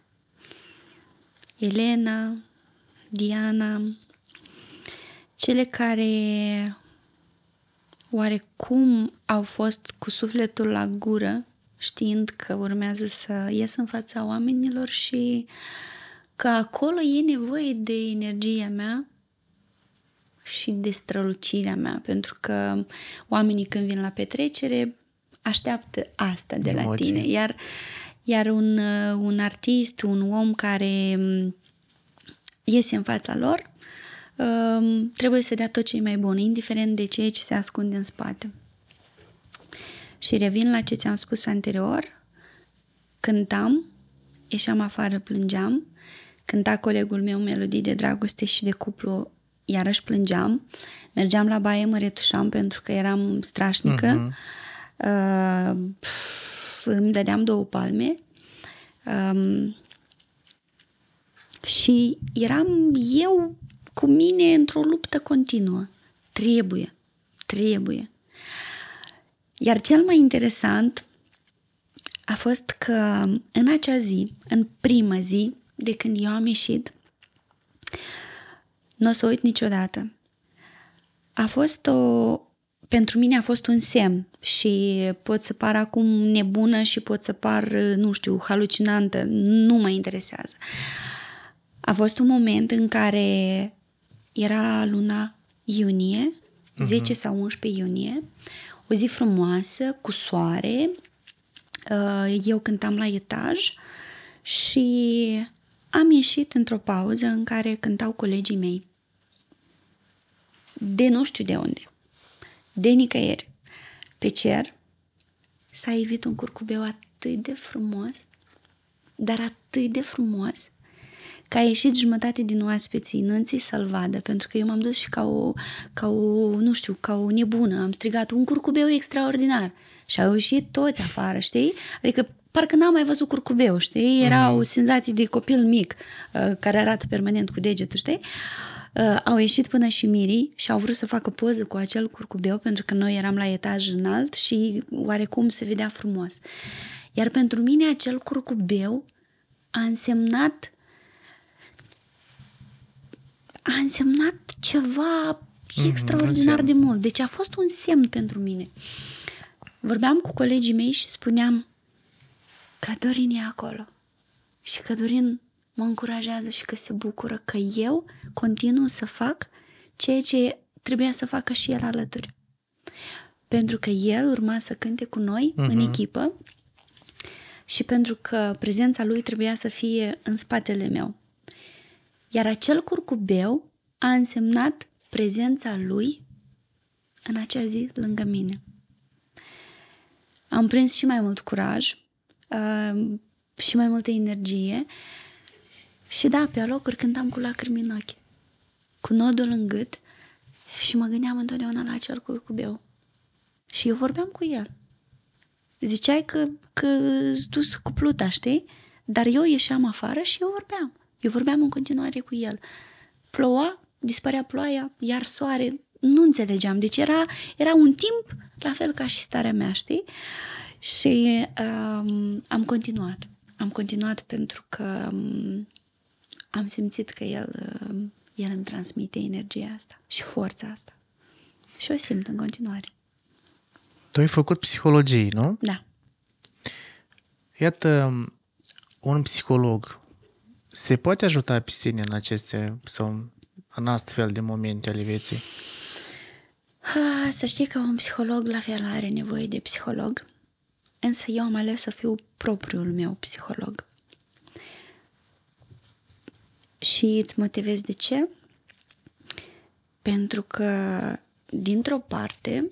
Elena, Diana, cele care oarecum au fost cu sufletul la gură, știind că urmează să ies în fața oamenilor și că acolo e nevoie de energia mea și de strălucirea mea, pentru că oamenii când vin la petrecere așteaptă asta de Emoții. la tine, iar uh, iar un, uh, un artist, un om care mm, iese în fața lor, um, trebuie să dea tot ce e mai bun, indiferent de ceea ce se ascunde în spate. Și revin la ce ți-am spus anterior. Cântam, ieșeam afară, plângeam, cânta colegul meu melodii de dragoste și de cuplu, iarăși plângeam, mergeam la baie, mă retușam pentru că eram strașnică. Uh-huh. Uh, îmi dădeam două palme um, și eram eu cu mine într-o luptă continuă. Trebuie, trebuie. Iar cel mai interesant a fost că în acea zi, în prima zi de când eu am ieșit, nu o să uit niciodată. A fost o, pentru mine a fost un semn și pot să par acum nebună și pot să par, nu știu, halucinantă, nu mă interesează. A fost un moment în care era luna iunie, 10 mhm. uh-huh. sau 11 iunie, o zi frumoasă, cu soare, uh, eu cântam la etaj și am ieșit într-o pauză în care cântau colegii mei. De nu știu de unde de nicăieri, pe cer, s-a evit un curcubeu atât de frumos, dar atât de frumos, că a ieșit jumătate din oaspeții nunții să-l vadă, pentru că eu m-am dus și ca o, ca o, nu știu, ca o nebună, am strigat un curcubeu extraordinar. Și au ieșit toți afară, știi? Adică parcă n-am mai văzut curcubeu, știi? Era mm. o senzație de copil mic uh, care arată permanent cu degetul, știi? Uh, Uh, au ieșit până și mirii și au vrut să facă poză cu acel curcubeu pentru că noi eram la etaj înalt și oarecum se vedea frumos. Iar pentru mine acel curcubeu a însemnat a însemnat ceva mm-hmm, extraordinar de mult. Deci a fost un semn pentru mine. Vorbeam cu colegii mei și spuneam că Dorin e acolo. Și că Dorin mă încurajează și că se bucură că eu continu să fac ceea ce trebuia să facă și el alături. Pentru că el urma să cânte cu noi uh-huh. în mhm. echipă și pentru că prezența lui trebuia să fie în spatele meu. Iar acel curcubeu a însemnat prezența lui în acea zi lângă mine. Am prins și mai mult curaj uh, și mai multă energie uh, și da, pe alocuri cântam cu lacrimi în ochi, cu nodul în gât și mă gândeam întotdeauna la acel curcubeu. Și eu vorbeam cu el. Ziceai că, că îți dus cu pluta, știi? Dar eu ieșeam afară și eu vorbeam. Eu vorbeam în continuare cu el. Ploua, dispărea ploaia, iar soare, nu înțelegeam. Deci era, era un timp la fel ca și starea mea, știi? Și um, am continuat. Am continuat pentru că um, am simțit că el, uh, el îmi transmite energia asta și forța asta. Și o simt în continuare. Tu ai făcut psihologie, nu? Da. Iată, um, un psiholog se poate ajuta pe sine în aceste sau în astfel de momente ale vieții? Ha, ah, să știi că un psiholog la fel are nevoie de psiholog, însă eu am ales să fiu propriul meu psiholog și îți motivez de ce? Pentru că, dintr-o parte,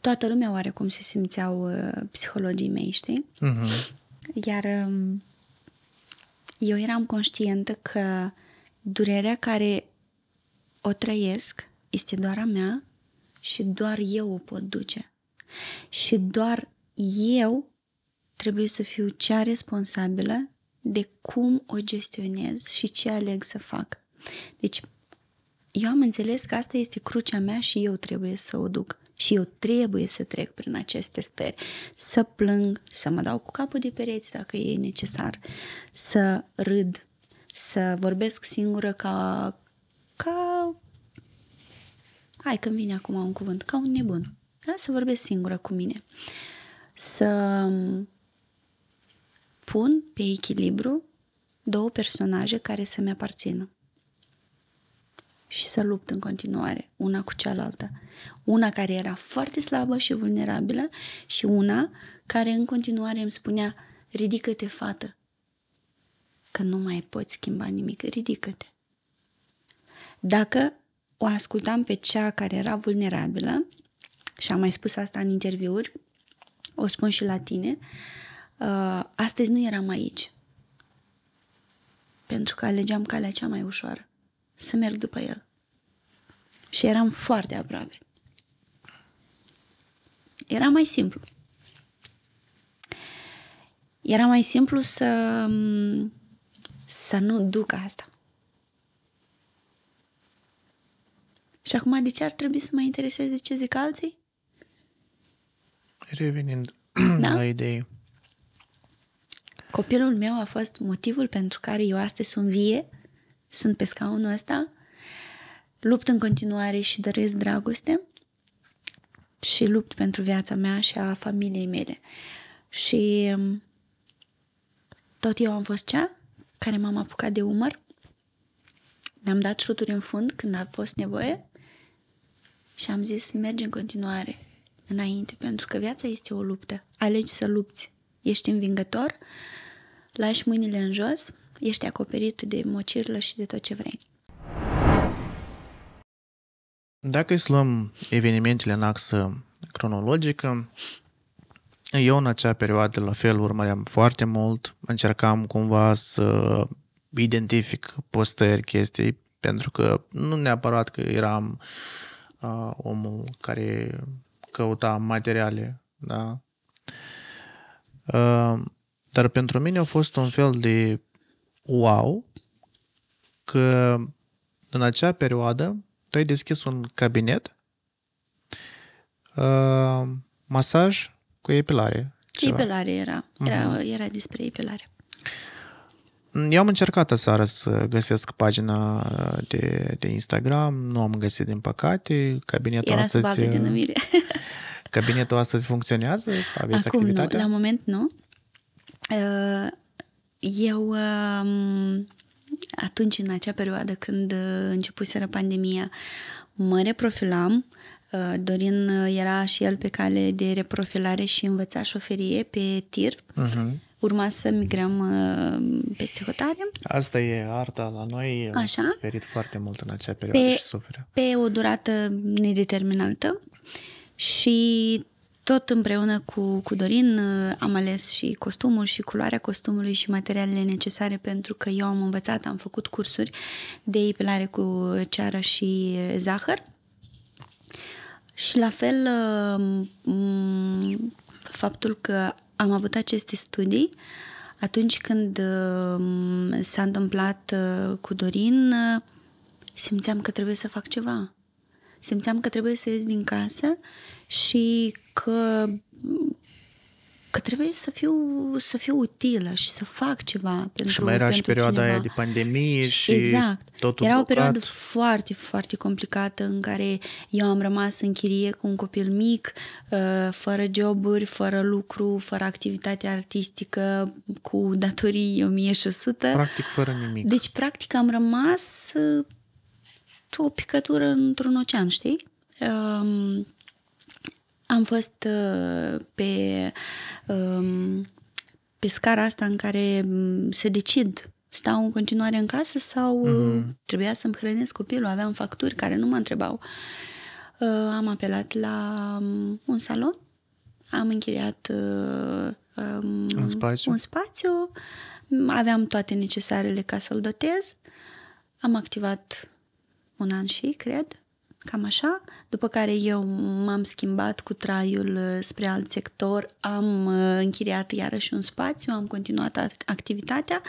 toată lumea are cum se simțeau uh, psihologii mei, știi? Uh-huh. Iar um, eu eram conștientă că durerea care o trăiesc este doar a mea și doar eu o pot duce. Și doar eu trebuie să fiu cea responsabilă de cum o gestionez și ce aleg să fac. Deci, eu am înțeles că asta este crucea mea și eu trebuie să o duc. Și eu trebuie să trec prin aceste stări, să plâng, să mă dau cu capul de pereți dacă e necesar, să râd, să vorbesc singură ca, ca hai că vine acum un cuvânt, ca un nebun, da? să vorbesc singură cu mine, să pun pe echilibru două personaje care să-mi aparțină. Și să lupt în continuare, una cu cealaltă. Una care era foarte slabă și vulnerabilă și una care în continuare îmi spunea, ridică-te, fată, că nu mai poți schimba nimic, ridică-te. Dacă o ascultam pe cea care era vulnerabilă, și am mai spus asta în interviuri, o spun și la tine, uh, Uh, astăzi nu eram aici. Pentru că alegeam calea cea mai ușoară. Să merg după el. Și eram foarte aproape. Era mai simplu. Era mai simplu să, să nu duc asta. Și acum de ce ar trebui să mă intereseze ce zic alții? Revenind da? la idei, Copilul meu a fost motivul pentru care eu astăzi sunt vie, sunt pe scaunul ăsta, lupt în continuare și doresc dragoste și lupt pentru viața mea și a familiei mele. Și um, tot eu am fost cea care m-am apucat de umăr, mi-am dat șuturi în fund când a fost nevoie și am zis mergi în continuare înainte, pentru că viața este o luptă. Alegi să lupți Ești învingător, lași mâinile în jos, ești acoperit de mocirlă și de tot ce vrei. Dacă îți luăm evenimentele în axă cronologică, eu în acea perioadă la fel urmăream foarte mult, încercam cumva să identific postări, chestii, pentru că nu neapărat că eram uh, omul care căuta materiale, da? Ehm, dar pentru mine a fost un fel de wow că în acea perioadă tu ai deschis un cabinet ehm, masaj cu epilare. Ceva. Epilare era. Era, uh-huh. era despre epilare. Eu am încercat aseară să găsesc pagina de, de Instagram, nu am găsit din păcate, cabinetul Era astăzi... Era din numire. Cabinetul astăzi funcționează? Aveți Acum activitatea? Nu, la moment nu. Uh, eu um, atunci, în acea perioadă când uh, începuseră pandemia, mă reprofilam. Uh, Dorin era și el pe cale de reprofilare și învăța șoferie pe tir. Uh-huh. Urma să migrăm peste hotare. Asta e arta la noi. Așa. Am suferit foarte mult în acea perioadă pe, și suferă. Pe o durată nedeterminată. Uh, și tot împreună cu, cu Dorin uh, am ales și costumul și culoarea costumului și materialele necesare pentru că eu am învățat, am făcut cursuri de epilare cu ceară și zahăr. Și la fel, uh, faptul că am avut aceste studii, atunci când uh, s-a întâmplat cu Dorin, simțeam că trebuie să fac ceva simțeam că trebuie să ies din casă și că că trebuie să fiu, să fiu utilă și să fac ceva pentru Și mai era și perioada cineva. aia de pandemie și exact. totul Era o perioadă foarte, foarte complicată în care eu am rămas în chirie cu un copil mic, uh, fără joburi, fără lucru, fără activitate artistică, cu datorii 1100. Practic fără nimic. Deci, practic, am rămas uh, o picătură într-un ocean, știi? Um, am fost uh, pe, um, pe scara asta în care mm, se decid stau în continuare în casă sau uh-huh. trebuia să-mi hrănesc copilul, aveam facturi care nu mă întrebau. Uh, am apelat la um, un salon, am închiriat uh, um, un, spațiu. un spațiu, aveam toate necesarele ca să-l dotez, am activat un an și, cred, cam așa, după care eu m-am schimbat cu traiul uh, spre alt sector, am uh, închiriat iarăși un spațiu, am continuat activitatea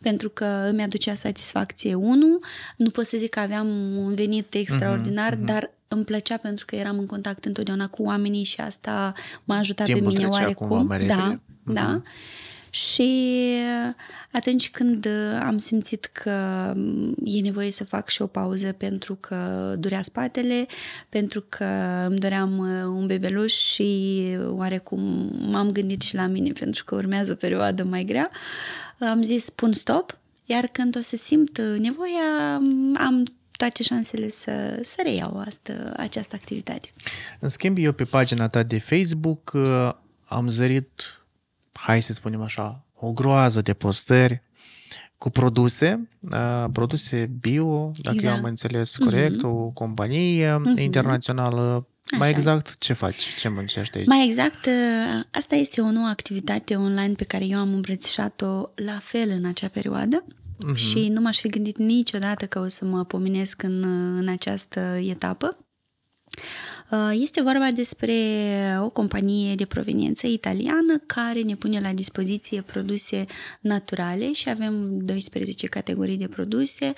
pentru că îmi aducea satisfacție unul, nu pot să zic că aveam un venit mhm, extraordinar, mm-hmm. dar îmi plăcea pentru că eram în contact întotdeauna cu oamenii și asta m-a ajutat Timpul pe mine oarecum. Da, mm-hmm. da. Mhm și uh, atunci când uh, am simțit că mm, e nevoie să fac și o pauză pentru că durea spatele, pentru că îmi doream uh, un bebeluș și oarecum m-am gândit și la mine pentru că urmează o perioadă mai grea, am zis pun stop, iar când o să simt nevoia, mm, am toate șansele să, să reiau asta, această activitate. În schimb, eu pe pagina ta de Facebook am zărit hai să spunem așa, o groază de postări cu produse, uh, produse bio, dacă exact. eu am înțeles corect, mm-hmm. o companie mm-hmm. internațională. Așa. Mai exact, ce faci? Ce muncești aici? Mai exact, asta este o nouă activitate online pe care eu am îmbrățișat-o la fel în acea perioadă. Mm-hmm. Și nu m-aș fi gândit niciodată că o să mă pomenesc în, în această etapă. Uh, este vorba despre o companie de proveniență italiană care ne pune la dispoziție produse naturale și avem 12 categorii de produse.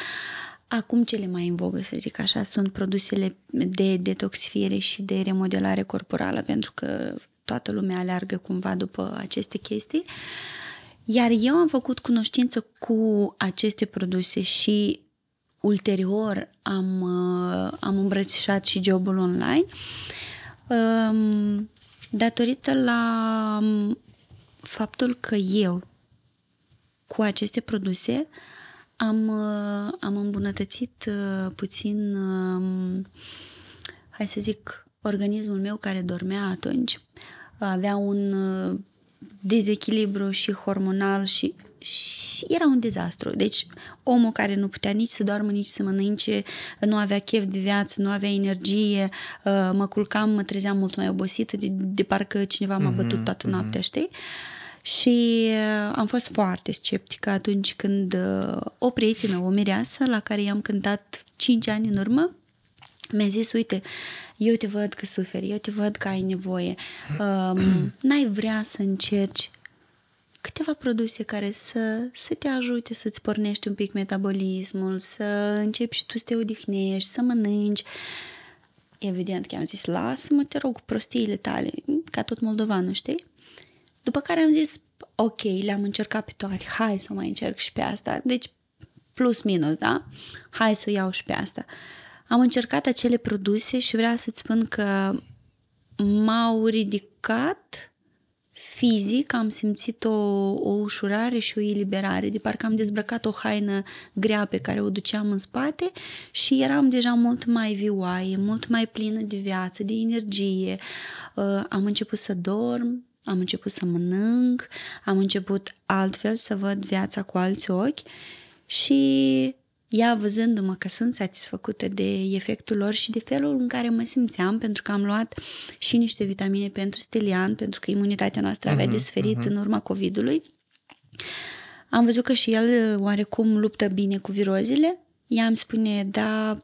Acum cele mai în vogă, să zic așa, sunt produsele de detoxifiere și de remodelare corporală, pentru că toată lumea aleargă cumva după aceste chestii. Iar eu am făcut cunoștință cu aceste produse și ulterior am, uh, am îmbrățișat și jobul online um, datorită la um, faptul că eu cu aceste produse am, uh, am îmbunătățit uh, puțin, um, hai să zic, organismul meu care dormea atunci. Avea un dezechilibru și hormonal și, și era un dezastru. Deci omul care nu putea nici să doarmă, nici să mănânce, nu avea chef de viață, nu avea energie, uh, mă culcam, mă trezeam mult mai obosită, de, de parcă cineva m-a mhm, bătut toată mhm. noaptea, știi? Și uh, am fost foarte sceptică atunci când uh, o prietenă, o mireasă, la care i-am cântat 5 ani în urmă, mi-a zis, uite, eu te văd că suferi, eu te văd că ai nevoie, um, n-ai vrea să încerci câteva produse care să, să te ajute să-ți pornești un pic metabolismul, să începi și tu să te odihnești, să mănânci. Evident că am zis, lasă-mă, te rog, prostiile tale, ca tot moldovanul, știi? După care am zis, ok, le-am încercat pe toate, hai să o mai încerc și pe asta. Deci, plus minus, da? Hai să o iau și pe asta. Uh, am încercat acele produse și vreau să-ți spun că m-au ridicat fizic, am simțit o, o ușurare și o eliberare, de parcă am dezbrăcat o haină grea pe care o duceam în spate și eram deja mult mai vioaie, mult mai plină de viață, de energie. Uh, am început să dorm, am început să mănânc, am început altfel să văd viața cu alți ochi și ea văzându-mă că sunt satisfăcută de efectul lor și de felul în care mă simțeam, pentru că am luat și niște vitamine pentru stelian, pentru că imunitatea noastră avea uh-huh, de suferit uh-huh. în urma COVID-ului, am văzut că și el uh, oarecum luptă bine cu virozile. Ea îmi spune, da,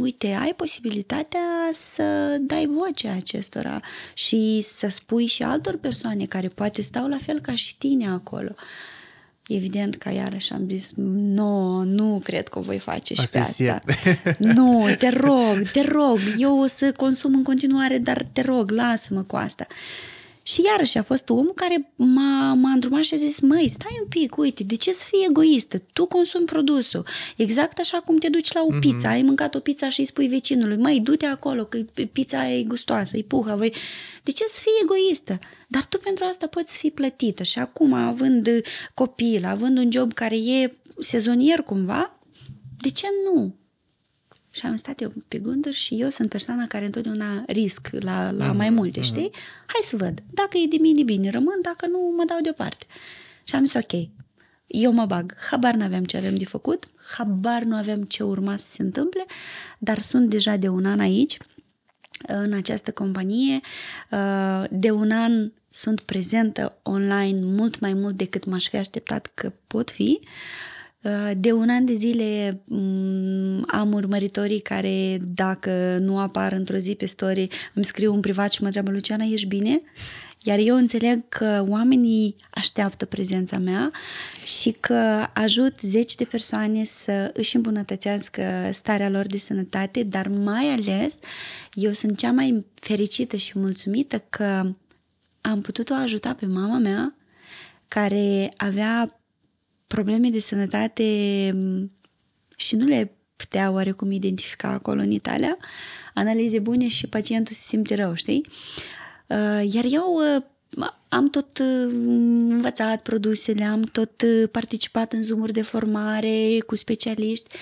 uite, ai posibilitatea să dai voce acestora și să spui și altor persoane care poate stau la fel ca și tine acolo. Uh, Evident că iarăși am zis, nu, nu cred că o voi face și asta pe asta. nu, te rog, te rog, eu o să consum în continuare, dar te rog, lasă-mă cu asta. Uh, și iarăși a fost omul care m-a, m-a îndrumat și a zis, măi, stai un pic, uite, de ce să fii egoistă? Tu consumi produsul. Exact așa cum te duci la o mhm. pizza, mm-hmm. ai mâncat o pizza și îi spui vecinului, măi, du-te acolo, că pizza e gustoasă, e puha, voi. De ce să fii egoistă? Dar tu pentru asta poți fi plătită. Și acum, având copil, având un job care e sezonier cumva, de ce nu? Și am stat eu pe gânduri și eu sunt persoana care întotdeauna risc la, la mm-hmm. mai multe, mm-hmm. știi? Hai să văd. Dacă e de mine, bine, rămân, dacă nu, mă dau deoparte. Și am zis, ok, eu mă bag. Habar nu aveam ce avem de făcut, habar nu aveam ce urma să se întâmple, dar sunt deja de un an aici, în această companie. Uh, de un an sunt prezentă online mult mai mult decât m-aș fi așteptat că pot fi. Uh, Uh, de un an de zile mm, am urmăritorii care, dacă nu apar într-o zi pe story, îmi scriu un privat și mă întreabă, Luciana, ești bine? Iar eu înțeleg că oamenii așteaptă prezența mea și că ajut zeci de persoane să își îmbunătățească starea lor de sănătate, dar mai ales eu sunt cea mai fericită și mulțumită că am putut o ajuta pe mama mea care avea probleme de sănătate mm, și nu le putea oarecum identifica acolo în Italia, analize bune și pacientul se simte rău, știi? Uh, iar eu uh, am tot uh, învățat produsele, am tot participat în zoom de formare cu specialiști,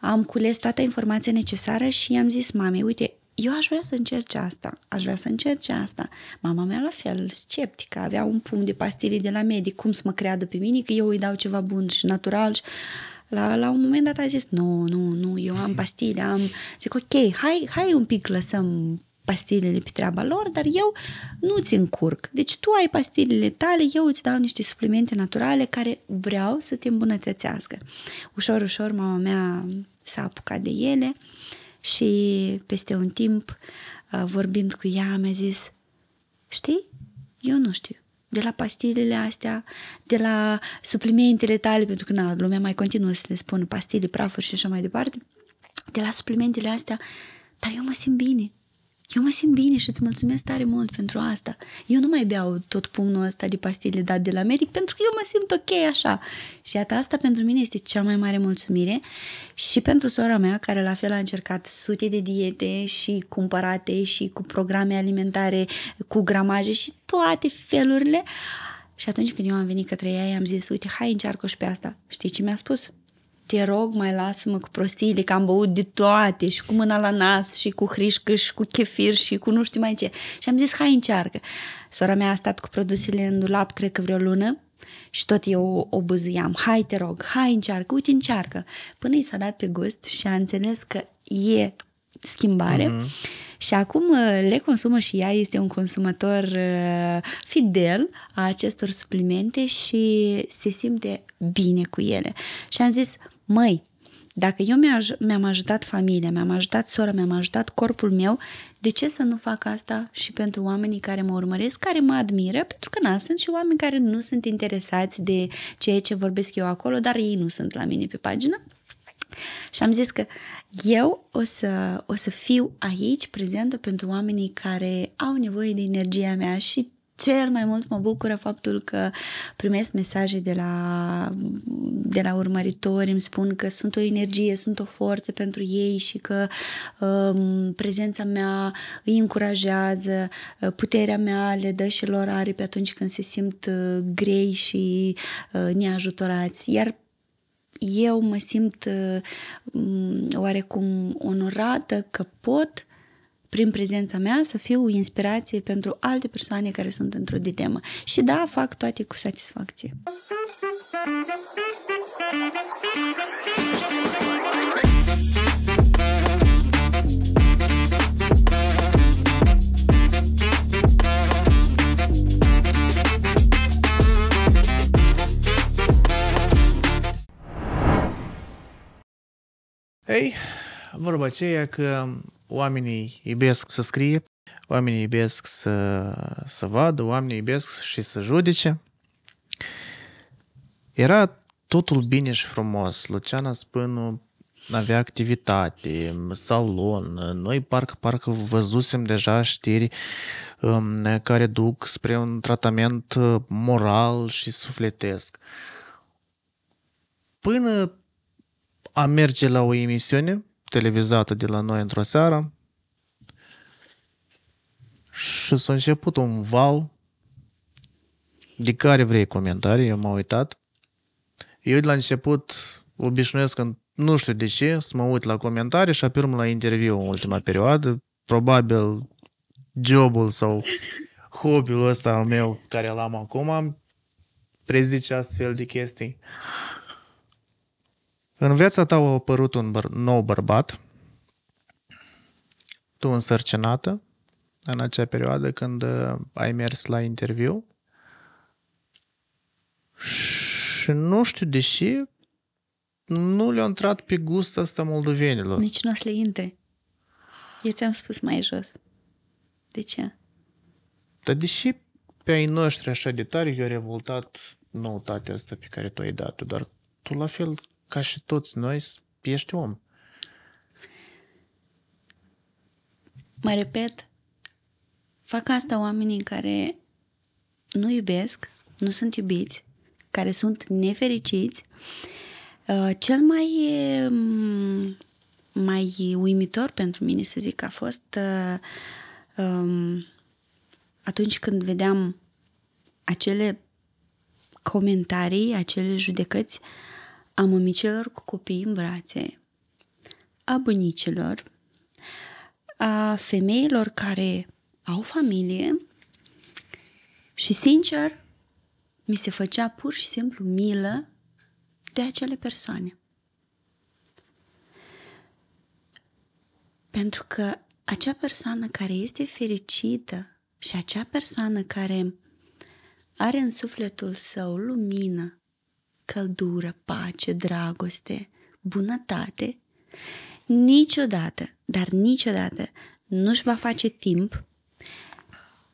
am cules toată informația necesară și i-am zis mamei, uite, eu aș vrea să încerce asta, aș vrea să încerce asta. Mama mea la fel, sceptică, avea un punct de pastile de la medic, cum să mă creadă pe mine că eu îi dau ceva bun și natural și la, la un moment dat a zis, nu, nu, nu, eu am pastile, am... Zic, ok, hai, hai un pic lăsăm pastilele pe treaba lor, dar eu nu ți încurc. Deci tu ai pastilele tale, eu îți dau niște suplimente naturale care vreau să te îmbunătățească. Ușor, ușor mama mea s-a apucat de ele și peste un timp, uh, vorbind cu ea, mi-a zis, știi, eu nu știu de la pastilele astea, de la suplimentele tale, pentru că na, lumea mai continuă să le spun pastile, prafuri și așa mai departe, de la suplimentele astea, dar eu mă simt bine. Eu mă simt bine și îți mulțumesc tare mult pentru asta. Eu nu mai beau tot pumnul ăsta de pastile dat de la medic pentru că eu mă simt ok așa. Și iată, asta pentru mine este cea mai mare mulțumire și pentru sora mea, care la fel a încercat sute de diete și cumpărate și cu programe alimentare, cu gramaje și toate felurile. Și atunci când eu am venit către ea, i-am zis, uite, hai încearcă și pe asta. Știi ce mi-a spus? te rog, mai lasă-mă cu prostiile, că am băut de toate și cu mâna la nas și cu hrișcă și cu chefir și cu nu știu mai ce. Și am zis, hai, încearcă. Sora mea a stat cu produsele în dulap, cred că vreo lună, și tot eu o băzâiam, hai te rog, hai încearcă, uite încearcă. Până i s-a dat pe gust și a înțeles că e schimbare uh-huh. și acum uh, le consumă și ea, este un consumator uh, fidel a acestor suplimente și se simte bine cu ele. Și am zis, măi, dacă eu mi-am ajutat familia, mi-am ajutat sora, mi-am ajutat corpul meu, de ce să nu fac asta și pentru oamenii care mă urmăresc, care mă admiră, pentru că na, sunt și oameni care nu sunt interesați de ceea ce vorbesc eu acolo, dar ei nu sunt la mine pe pagină. Și am zis că eu o să, o să fiu aici prezentă pentru oamenii care au nevoie de energia mea și cel mai mult mă bucură faptul că primesc mesaje de la, de la urmăritori, îmi spun că sunt o energie, sunt o forță pentru ei și că um, prezența mea îi încurajează, uh, puterea mea le dă și lor aripi atunci când se simt uh, grei și uh, neajutorați. Iar eu mă simt uh, mm, oarecum onorată că pot prin prezența mea să fiu inspirație pentru alte persoane care sunt într-o dilemă. Și da, fac toate cu satisfacție. Ei, vorba aceea că oamenii iubesc să scrie, oamenii iubesc să, să vadă, oamenii iubesc și să judece. Era totul bine și frumos. Luciana Spânu avea activitate, salon, noi parcă, parcă văzusem deja știri um, care duc spre un tratament uh, moral și sufletesc. Până a merge la o emisiune, televizată de la noi într-o seară și s-a început un val de care vrei comentarii, eu m-am uitat. Eu de la început obișnuiesc, în, nu știu de ce, să mă uit la comentarii și apărăm la interviu în ultima perioadă. Probabil jobul sau hobby-ul ăsta al meu care l-am acum prezice astfel de chestii. În viața ta a apărut un băr- nou bărbat, tu însărcenată, în acea perioadă când uh, ai mers la interviu și nu știu de ce nu le-a intrat pe gust asta moldovenilor. Nici nu o să le intre. Eu ți-am spus mai jos. De ce? Dar deși pe ai noștri așa de tare i-a revoltat noutatea asta pe care tu ai dat-o, dar tu la fel ca și toți noi, ești om. Mă repet, fac asta oamenii care nu iubesc, nu sunt iubiți, care sunt nefericiți. Uh, cel mai, mm, mai uimitor pentru mine, să zic, a fost uh, um, atunci când vedeam acele comentarii, acele judecăți uh, a mămicilor cu copii în brațe, a bunicilor, a femeilor care au familie și, sincer, mi se făcea pur și simplu milă de acele persoane. Pentru că acea persoană care este fericită și acea persoană care are în sufletul său lumină căldură, pace, dragoste, bunătate, niciodată, dar niciodată nu-și va face timp,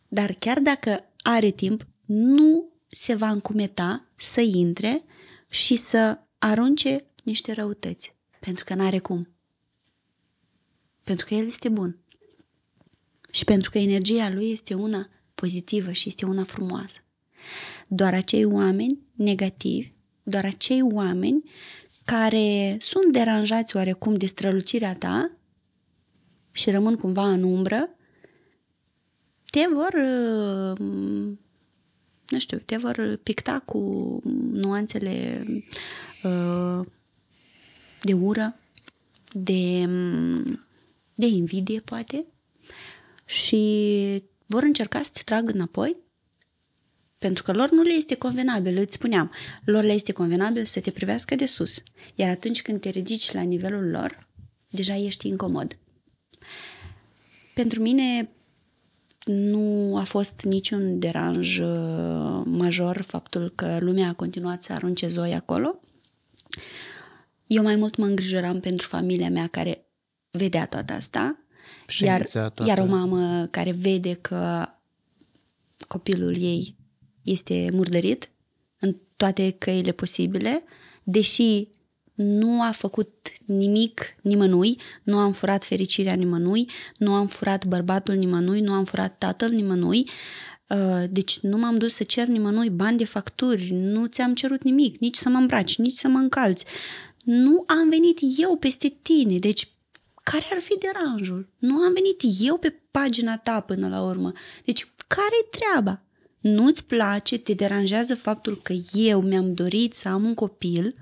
dar chiar dacă are timp, nu se va încumeta să intre și să arunce niște răutăți, pentru că n-are cum. Pentru că el este bun. Și pentru că energia lui este una pozitivă și este una frumoasă. Doar acei oameni negativi doar acei oameni care sunt deranjați oarecum de strălucirea ta și rămân cumva în umbră, te vor, nu știu, te vor picta cu nuanțele de ură, de, de invidie, poate, și vor încerca să te tragă înapoi pentru că lor nu le este convenabil, îți spuneam, lor le este convenabil să te privească de sus. Iar atunci când te ridici la nivelul lor, deja ești incomod. Pentru mine nu a fost niciun deranj uh, major faptul că lumea a continuat să arunce zoi acolo. Eu mai mult mă îngrijoram pentru familia mea care vedea toată asta, iar, toată... iar o mamă care vede că copilul ei este murdărit în toate căile posibile, deși nu a făcut nimic nimănui, nu am furat fericirea nimănui, nu am furat bărbatul nimănui, nu am furat tatăl nimănui, uh, deci nu m-am dus să cer nimănui bani de facturi, nu ți-am cerut nimic, nici să mă îmbraci, nici să mă încalți. Nu am venit eu peste tine, deci care ar fi deranjul? Nu am venit eu pe pagina ta până la urmă. Deci care-i treaba? nu-ți place, te deranjează faptul că eu mi-am dorit să am un copil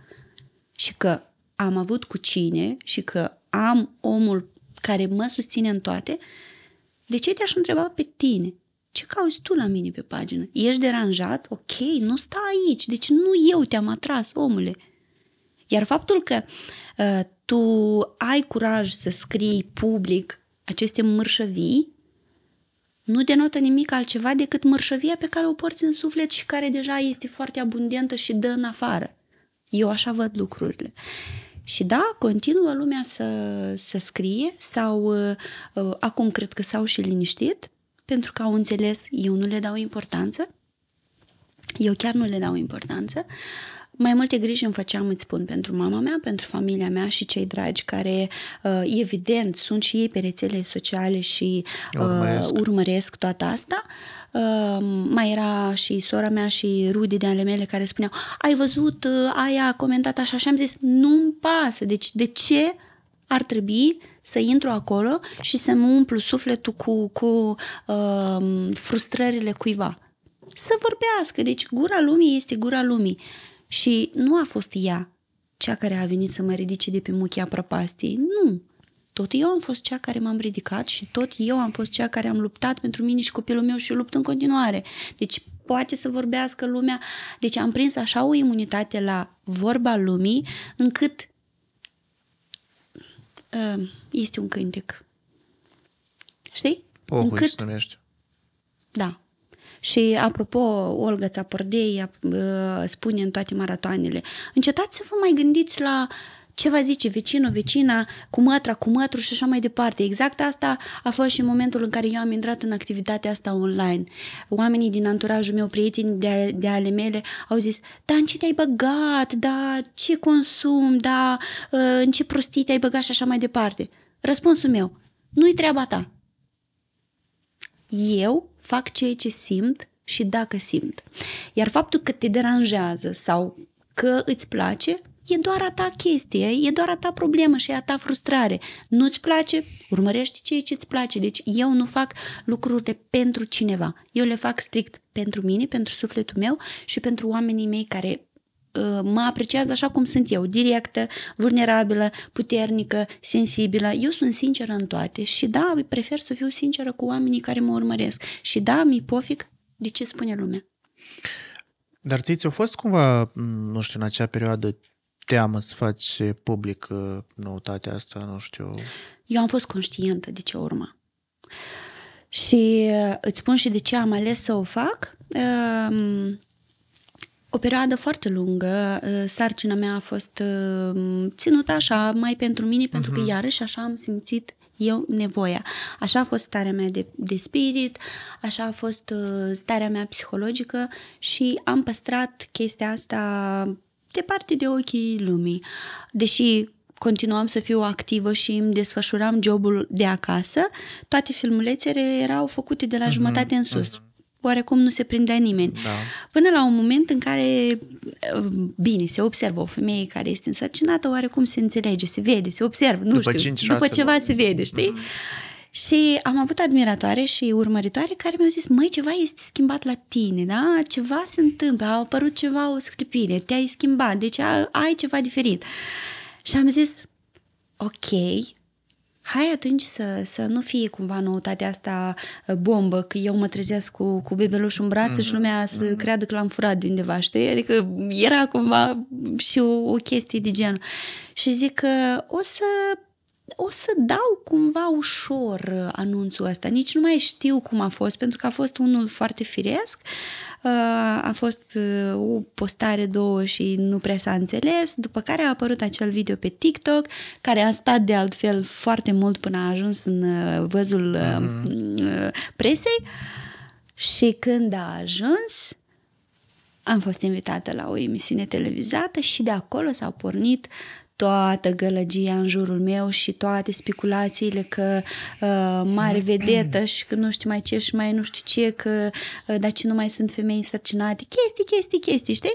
și că am avut cu cine și că am omul care mă susține în toate, de ce te-aș întreba pe tine? Ce cauți tu la mine pe pagină? Ești deranjat? Ok, nu sta aici, deci nu eu te-am atras, omule. Iar faptul că uh, tu ai curaj să scrii public aceste mărșăvii, nu denotă nimic altceva decât mărșăvia pe care o porți în suflet și care deja este foarte abundentă și dă în afară. Eu așa văd lucrurile. Și da, continuă lumea să, să scrie sau uh, acum cred că s-au și liniștit pentru că au înțeles, eu nu le dau importanță, eu chiar nu le dau importanță, mai multe griji îmi făceam, îți spun, pentru mama mea, pentru familia mea și cei dragi care, uh, evident, sunt și ei pe rețele sociale și uh, urmăresc, urmăresc toată asta. Uh, mai era și sora mea și Rudi de ale mele care spuneau ai văzut, uh, aia a comentat așa și am zis nu-mi pasă, deci de ce ar trebui să intru acolo și să-mi umplu sufletul cu, cu uh, frustrările cuiva. Să vorbească, deci gura lumii este gura lumii. Și nu a fost ea cea care a venit să mă ridice de pe muchia prăpastiei. Nu! Tot eu am fost cea care m-am ridicat și tot eu am fost cea care am luptat pentru mine și copilul meu și lupt în continuare. Deci poate să vorbească lumea. Deci am prins așa o imunitate la vorba lumii încât uh, este un cântec. Știi? Pohul încât, se Da. Și apropo, Olga Țapărdei spune în toate maratoanele, încetați să vă mai gândiți la ce va zice vecinul, vecina, cu mătra, cu mătru și așa mai departe. Exact asta a fost și momentul în care eu am intrat în activitatea asta online. Oamenii din anturajul meu, prieteni de, de ale mele, au zis, da, în ce te-ai băgat, da, ce consum, da, ă, în ce prostii te-ai băgat și așa mai departe. Răspunsul meu, nu-i treaba ta. Eu fac ceea ce simt și dacă simt. Iar faptul că te deranjează sau că îți place, e doar a ta chestie, e doar a ta problemă și e a ta frustrare. Nu-ți place? urmărești ceea ce îți place. Deci eu nu fac de pentru cineva. Eu le fac strict pentru mine, pentru sufletul meu și pentru oamenii mei care Uh, mă apreciază așa cum sunt eu, directă, vulnerabilă, puternică, sensibilă. Eu sunt sinceră în toate și da, prefer să fiu sinceră cu oamenii care mă urmăresc. Și da, mi pofic de ce spune lumea. Dar ți au fost cumva, nu știu, în acea perioadă teamă să faci public uh, noutatea asta, nu știu? Eu am fost conștientă de ce urma. Și uh, îți spun și de ce am ales să o fac o perioadă foarte lungă, uh, sarcina mea a fost uh, ținută așa, mai pentru mine, uh-huh. pentru că mhm. iarăși așa am simțit eu nevoia. Așa a fost starea mea de, de spirit, așa a fost uh, starea mea psihologică și am păstrat chestia asta departe de ochii lumii. Deși continuam să fiu activă și îmi desfășuram jobul de acasă, toate filmulețele erau făcute de la uh-huh, jumătate în sus. Uh-huh oarecum nu se prindea nimeni. Da. Până la un moment în care, uh, bine, se observă o femeie care este însărcinată, oarecum se înțelege, se vede, se observă, nu după știu, 5, după ceva se vede, știi? Mm-hmm. Și am avut admiratoare și urmăritoare care mi-au zis, măi, ceva este schimbat la tine, da? Ceva se întâmplă, a apărut ceva, o sclipire, te-ai schimbat, deci ai ceva diferit. Și am zis, ok, hai atunci să, să nu fie cumva noutatea asta uh, bombă, că eu mă trezesc cu, cu bebelușul în brațe mm-hmm. și mhm. lumea să mm-hmm. creadă că l-am furat de undeva, știi? Adică era cumva și o, o chestie de genul. Și zic că o să o să dau cumva ușor uh, anunțul ăsta. Nici nu mai știu cum a fost, pentru că a fost unul foarte firesc, uh, a fost uh, o postare, două și nu prea s-a înțeles, după care a apărut acel video pe TikTok, care a stat de altfel foarte mult până a ajuns în văzul mhm. presei și când a ajuns, am fost invitată la o emisiune televizată și de acolo s-au pornit toată gălăgia în jurul meu și toate speculațiile că uh, mare vedetă și că nu știu mai ce și mai nu știu ce, că uh, dar ce nu mai sunt femei însărcinate, chestii, chestii, chestii, știi?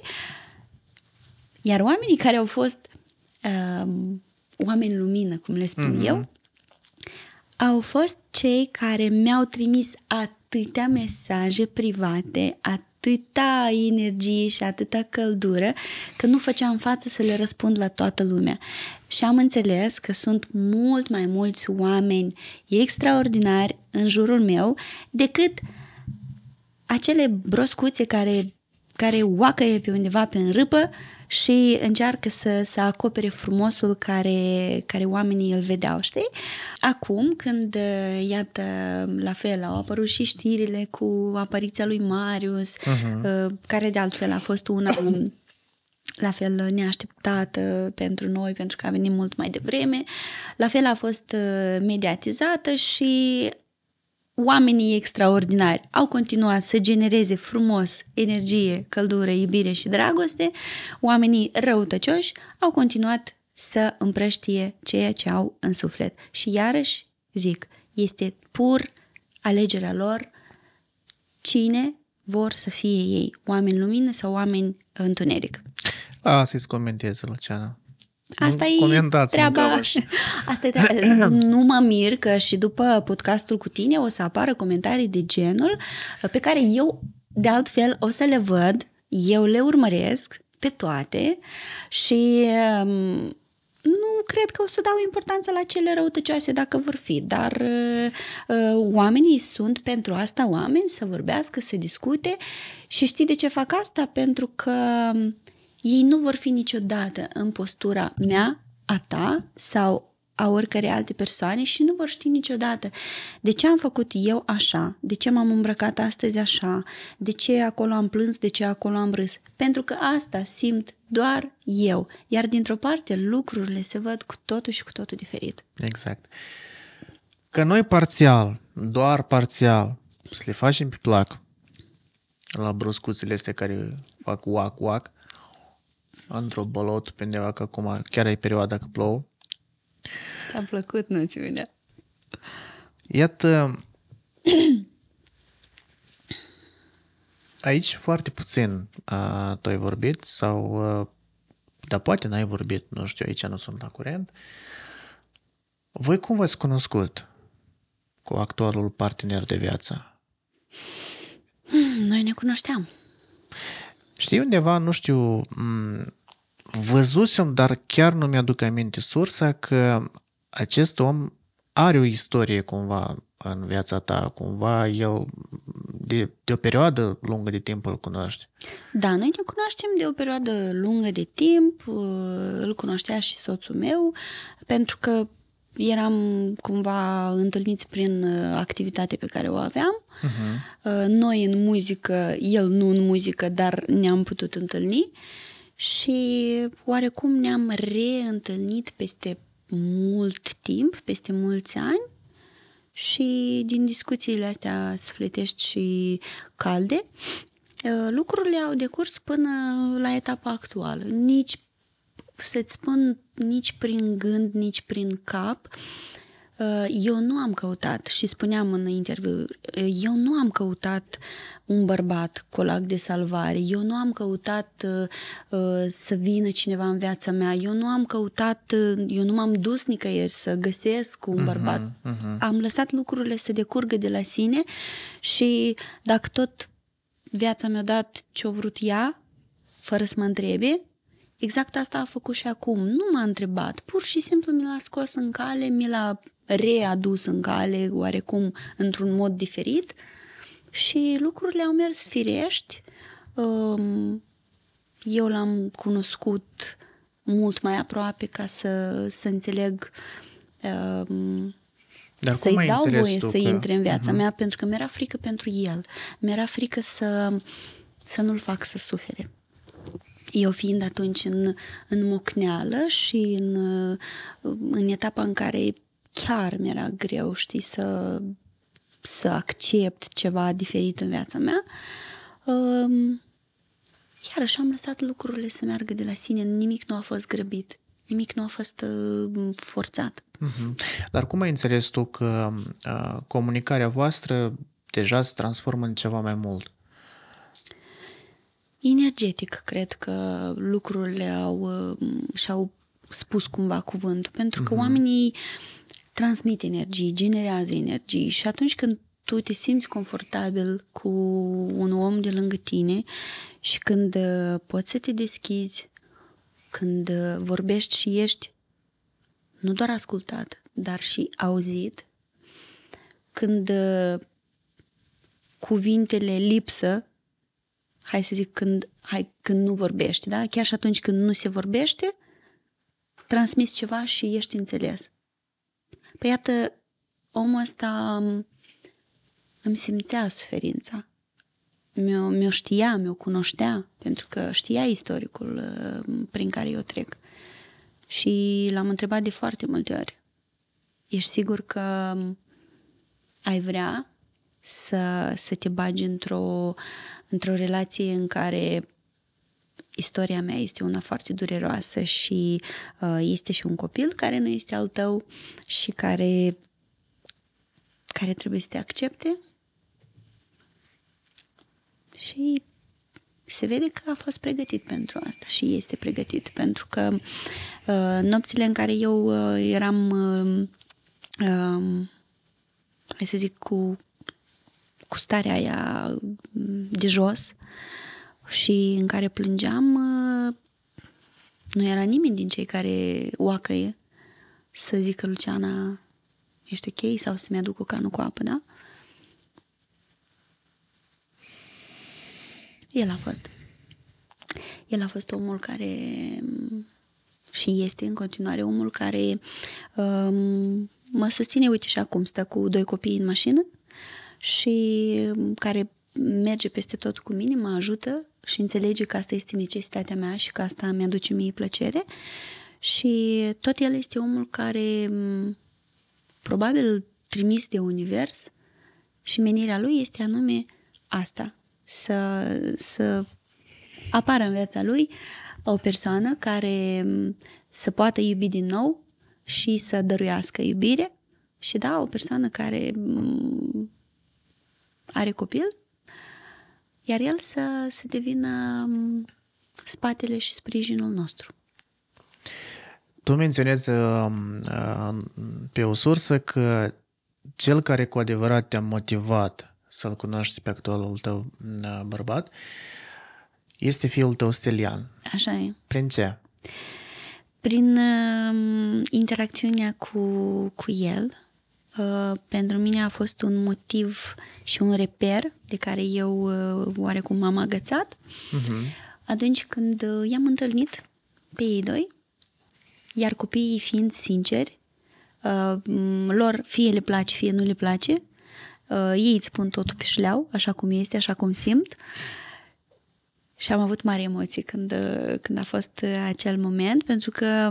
Iar oamenii care au fost uh, oameni lumină, cum le spun mm-hmm. eu, au fost cei care mi-au trimis atâtea mesaje private, atâtea atâta energie și atâta căldură că nu făceam față să le răspund la toată lumea. Și am înțeles că sunt mult mai mulți oameni extraordinari în jurul meu decât acele broscuțe care care e pe undeva pe în râpă și încearcă să, să acopere frumosul care, care oamenii îl vedeau, știi? Acum, când, uh, iată, la fel au apărut și știrile cu apariția lui Marius, uh-huh. care de altfel a fost una la fel neașteptată pentru noi, pentru că a venit mult mai devreme, la fel a fost uh, mediatizată și oamenii extraordinari au continuat să genereze frumos energie, căldură, iubire și dragoste, oamenii răutăcioși au continuat să împrăștie ceea ce au în suflet. Și iarăși, zic, este pur alegerea lor cine vor să fie ei, oameni lumină sau oameni întuneric. Asta să-i comentez, Luciana. Asta e treaba. Asta e treaba. nu mă mir că și după podcastul cu tine o să apară comentarii de genul uh, pe care eu, de altfel, o să le văd, eu le urmăresc pe toate și um, nu cred că o să dau importanță la cele răutăcioase dacă vor fi, dar uh, uh, oamenii sunt pentru asta oameni să vorbească, să discute și știi de ce fac asta? Pentru că uh, ei nu vor fi niciodată în postura mea, a ta sau a oricărei alte persoane și nu vor ști niciodată de ce am făcut eu așa, de ce m-am îmbrăcat astăzi așa, de ce acolo am plâns, de ce acolo am râs. Pentru că asta simt doar eu, iar dintr-o parte lucrurile se văd cu totul și cu totul diferit. Exact. Că noi parțial, doar parțial, să le facem pe plac la broscuțele astea care fac uac, uac, într-o bolot pe undeva, că acum chiar e perioada că plouă. Ți-a plăcut noțiunea. Iată, aici foarte puțin uh, tu ai vorbit sau, uh, dar poate n-ai vorbit, nu știu, aici nu sunt la curent. Voi cum v-ați cunoscut cu actualul partener de viață? Noi ne cunoșteam. Știi undeva, nu știu, văzusem, dar chiar nu mi-aduc aminte sursa că acest om are o istorie cumva în viața ta, cumva el de, de o perioadă lungă de timp îl cunoști. Da, noi ne cunoaștem de o perioadă lungă de timp, uh, îl cunoștea și soțul meu, pentru că eram cumva întâlniți prin uh, activitate pe care o aveam. Uh-huh. Noi în muzică, el nu în muzică, dar ne-am putut întâlni și oarecum ne-am reîntâlnit peste mult timp, peste mulți ani și din discuțiile astea sfletești și calde, uh, lucrurile au decurs până la etapa actuală. Nici să-ți spun nici prin gând, nici prin cap, uh, eu nu am căutat, și spuneam în interviu, uh, eu nu am căutat un bărbat colac de salvare, eu nu am căutat uh, să vină cineva în viața mea, eu nu am căutat, eu nu m-am dus nicăieri să găsesc un uh-huh, Uh-huh. Am lăsat lucrurile să decurgă de la sine și dacă tot viața mi-a dat ce o vrut ea, fără să mă întrebe, Exact asta a făcut și acum. Nu m-a întrebat, pur și simplu mi l-a scos în cale, mi l-a readus în cale, oarecum într-un mod diferit și lucrurile au mers firești. Ehm, eu l-am cunoscut mult mai aproape ca să, să înțeleg ehm, dar să-i cum dau voie să că... intre în viața uh-huh. mea pentru că mi-era frică pentru el. Mi-era frică să, să nu-l fac să sufere eu fiind atunci în, în mocneală și în, în etapa în care chiar mi-era greu, știi, să, să accept ceva diferit în viața mea, um, așa am lăsat lucrurile să meargă de la sine, nimic nu a fost grăbit, nimic nu a fost uh, forțat. Mm-hmm. Dar cum ai înțeles tu că uh, comunicarea voastră deja se transformă în ceva mai mult? energetic, cred că lucrurile au, uh, și-au spus cumva cuvântul, pentru că uh-huh. oamenii transmit energii, generează energii și atunci când tu te simți confortabil cu un om de lângă tine și când uh, poți să te deschizi, când uh, vorbești și ești nu doar ascultat, dar și auzit, când cuvintele lipsă hai să zic, când, hai, când nu vorbești, da? Chiar și atunci când nu se vorbește, transmiți ceva și ești înțeles. Păi iată, omul ăsta îmi simțea suferința. Mi-o, mi-o știa, mi-o cunoștea, pentru că știa istoricul uh, prin care eu trec. Și l-am întrebat de foarte multe ori. Ești sigur că ai vrea să, să te bagi într-o într-o relație în care istoria mea este una foarte dureroasă și uh, este și un copil care nu este al tău și care, care trebuie să te accepte. Și se vede că a fost pregătit pentru asta și este pregătit pentru că uh, nopțile în care eu uh, eram, uh, uh, hai să zic, cu cu starea aia mm, de jos și în care plângeam, uh, nu era nimeni din cei care oacăie să zică Luciana, ești ok? Sau să-mi aduc o cană cu apă, da? El a fost. El a fost omul care mm, și este în continuare omul care um, mă susține, uite și acum, stă cu doi copii în mașină, uh, și mm, care merge peste tot cu mine, mă ajută și înțelege că asta este necesitatea mea și că asta mi-aduce mie plăcere. Și tot el este omul care mm, probabil trimis de univers și menirea lui este anume asta, să, să apară în viața lui o persoană care mm, să poată iubi din nou și să dăruiască iubire și da, o persoană care are copil, iar el să, să devină um, spatele și sprijinul nostru. Tu menționezi um, uh, pe o sursă că cel care cu adevărat te-a motivat să-l cunoști pe actualul tău uh, bărbat este fiul tău stelian. Așa e. Prin ce? Prin uh, interacțiunea cu, cu el, Uh, pentru mine a fost un motiv și un reper de care eu uh, oarecum m-am agățat. Uh-huh. Atunci când uh, i-am întâlnit pe ei doi, iar copiii fiind sinceri, lor fie le place, fie nu le place, ei îți spun totul pe șleau, așa cum este, așa cum simt. Și am avut mari emoții când, când a fost acel moment, pentru că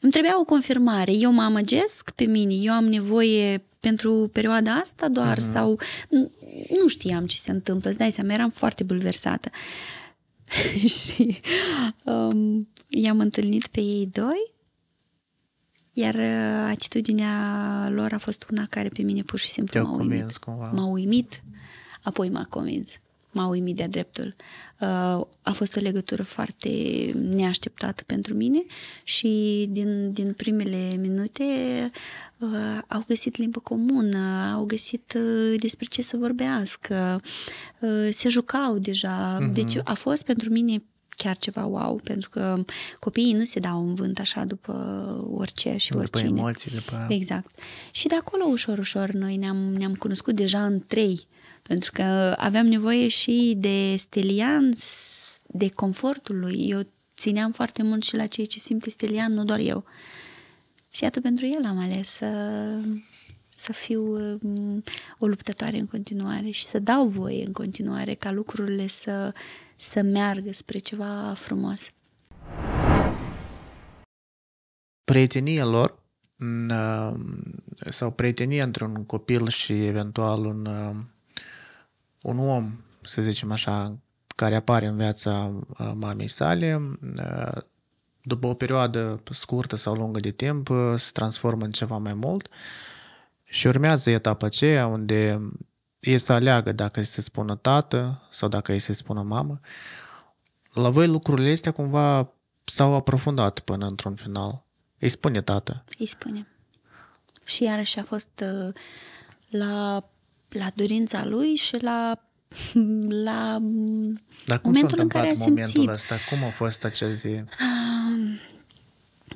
îmi trebuia o confirmare. Eu mă amăgesc pe mine, eu am nevoie pentru perioada asta doar uh-huh. sau nu știam ce se întâmplă, îți dai seama, eram foarte bulversată. și um, i-am întâlnit pe ei doi, iar uh, atitudinea lor a fost una care pe mine pur și simplu m-a uimit. Cumva. M-a uimit, apoi m-a convins m-a uimit de-a dreptul. Uh, a fost o legătură foarte neașteptată pentru mine și din, din primele minute uh, au găsit limbă comună, au găsit uh, despre ce să vorbească, se jucau deja. Uh-huh. Deci a fost pentru mine chiar ceva wow, pentru că copiii nu se dau în vânt așa după orice și după oricine. După emoții, după... Exact. Și de acolo ușor, ușor noi ne-am, ne-am cunoscut deja în trei pentru că aveam nevoie și de stelian, de confortul lui. Eu țineam foarte mult și la ceea ce simte stelian, nu doar eu. Și atât pentru el am ales să, să fiu um, o luptătoare în continuare și să dau voie în continuare ca lucrurile să, să meargă spre ceva frumos. Prietenia lor mm, uh, sau prietenia între un copil și eventual un uh, un om, să zicem așa, care apare în viața uh, mamei sale, uh, după o perioadă scurtă sau lungă de timp, uh, se transformă în ceva mai mult și urmează etapa aceea unde e să aleagă dacă se spună tată sau dacă îi se spună mamă. La voi lucrurile astea cumva s-au aprofundat până într-un final. Îi spune tată. Îi spune. Și iarăși a fost la la dorința lui și la la Dar cum momentul s-a în care a simțit. momentul ăsta? Cum a fost acea zi?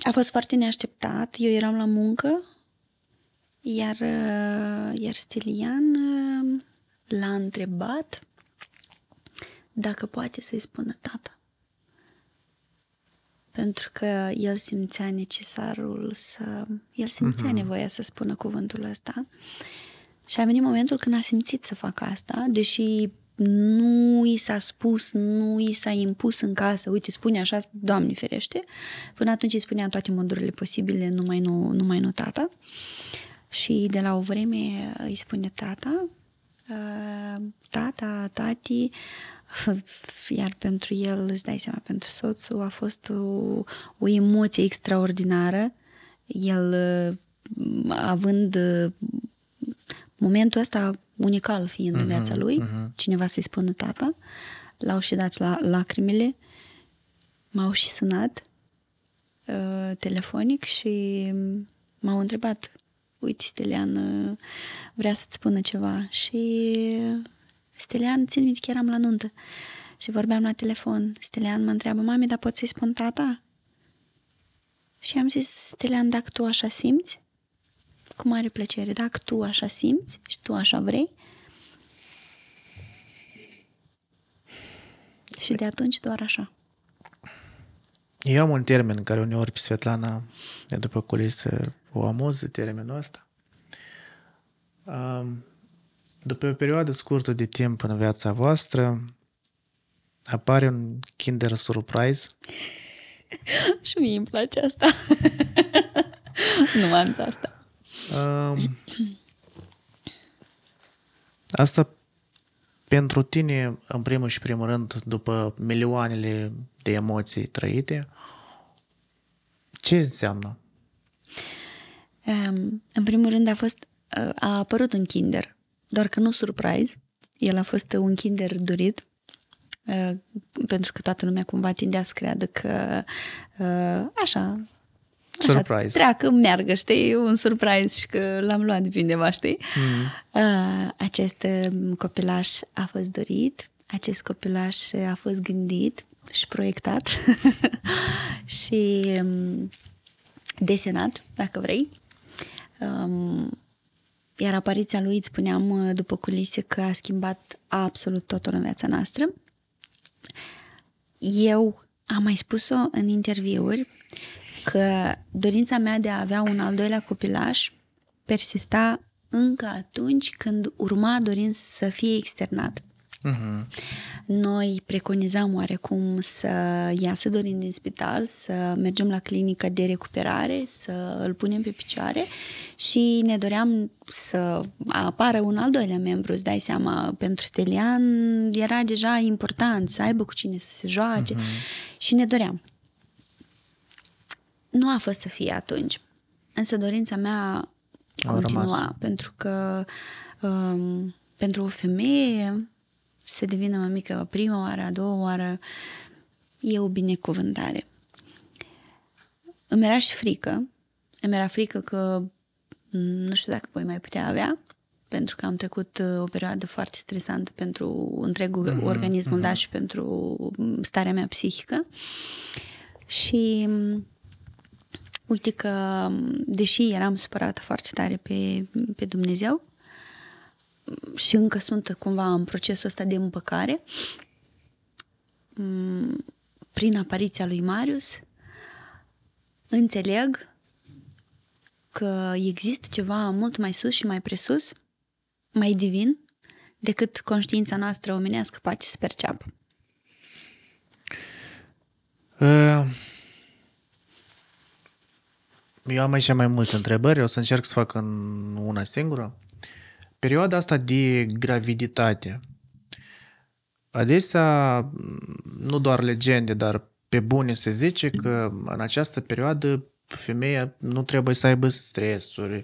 A fost foarte neașteptat. Eu eram la muncă, iar, uh, iar Stilian uh, l-a întrebat dacă poate să-i spună tata. Pentru că el simțea necesarul să... El simțea uh-huh. nevoia să spună cuvântul ăsta. Uh, și a venit momentul când a simțit să facă asta, deși nu i s-a spus, nu i s-a impus în casă, uite, spune așa, Doamne ferește. Până atunci îi spuneam toate modurile posibile, numai nu, numai nu tata. Și de la o vreme îi spune tata, ă, tata, tati, iar pentru el, îți dai seama, pentru soțul a fost o, o emoție extraordinară. El având momentul ăsta unical fiind uh-huh, în mhm, viața lui, uh-huh. cineva să-i spună tata, l-au și dat la lacrimile, m-au și sunat uh, telefonic și m-au întrebat, uite, Stelian uh, vrea să-ți spună ceva și uh, Stelian, țin minte că eram la nuntă și vorbeam la telefon. Stelian mă întreabă, mami, dar poți să-i spun tata? Și am zis, Stelian, dacă tu așa simți, cu mare plăcere. Dacă tu așa simți și tu așa vrei. Și de atunci doar așa. Eu am un termen care uneori pe Svetlana, de după culise, o amuză termenul ăsta. După o perioadă scurtă de timp în viața voastră, apare un Kinder Surprise. Și mie îmi place asta. Nuanța asta. Um, asta pentru tine, în primul și primul rând, după milioanele de emoții trăite, ce înseamnă? Um, în primul rând a fost a apărut un kinder, doar că nu surprise. El a fost un kinder dorit, uh, pentru că toată lumea cumva tindea să creadă că uh, așa, Surprise. Treacă, meargă, știi, un surprise și că l-am luat de undeva, știi? Mm. acest um, copilaș a fost dorit, acest copilaș a fost gândit și proiectat și um, desenat, dacă vrei. Um, iar apariția lui, îți spuneam uh, după culise că a schimbat absolut totul în viața noastră. Eu am mai spus-o în interviuri că dorința mea de a avea un al doilea copilaș persista încă atunci când urma dorin să fie externat. Uh-huh. Noi preconizam oarecum să iasă dorin din spital, să mergem la clinică de recuperare, să îl punem pe picioare și ne doream să apară un al doilea membru, îți dai seama, pentru Stelian era deja important să aibă cu cine să se joace uh-huh. și ne doream. Nu a fost să fie atunci. Însă dorința mea continua, rămas. pentru că um, pentru o femeie să devină mămică prima oară, a doua oară, e o binecuvântare. Îmi era și frică. Îmi era frică că mm, nu știu dacă voi mai putea avea, pentru că am trecut uh, o perioadă foarte stresantă pentru întregul mm-hmm, organismul, mm-hmm. dar și pentru mm, starea mea psihică. Și mm, Uite că, deși eram supărată foarte tare pe, pe Dumnezeu și încă sunt cumva în procesul ăsta de împăcare, prin apariția lui Marius, înțeleg că există ceva mult mai sus și mai presus, mai divin, decât conștiința noastră omenească poate să perceapă. Uh eu am aici mai multe întrebări, o să încerc să fac în una singură. Perioada asta de graviditate, adesea nu doar legende, dar pe bune se zice că în această perioadă femeia nu trebuie să aibă stresuri,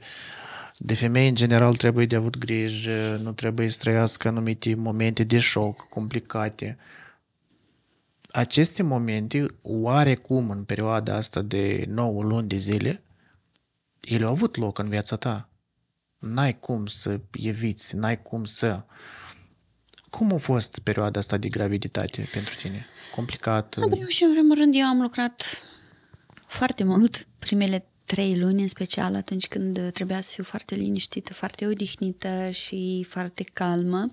de femei în general trebuie de avut grijă, nu trebuie să trăiască anumite momente de șoc complicate. Aceste momente, oarecum în perioada asta de 9 luni de zile, ele au avut loc în viața ta. N-ai cum să eviți, n-ai cum să... Cum a fost perioada asta de graviditate pentru tine? Complicat. În primul uh, și în primul rând, eu am lucrat foarte mult primele trei luni în special atunci când trebuia să fiu foarte liniștită, foarte odihnită și foarte calmă.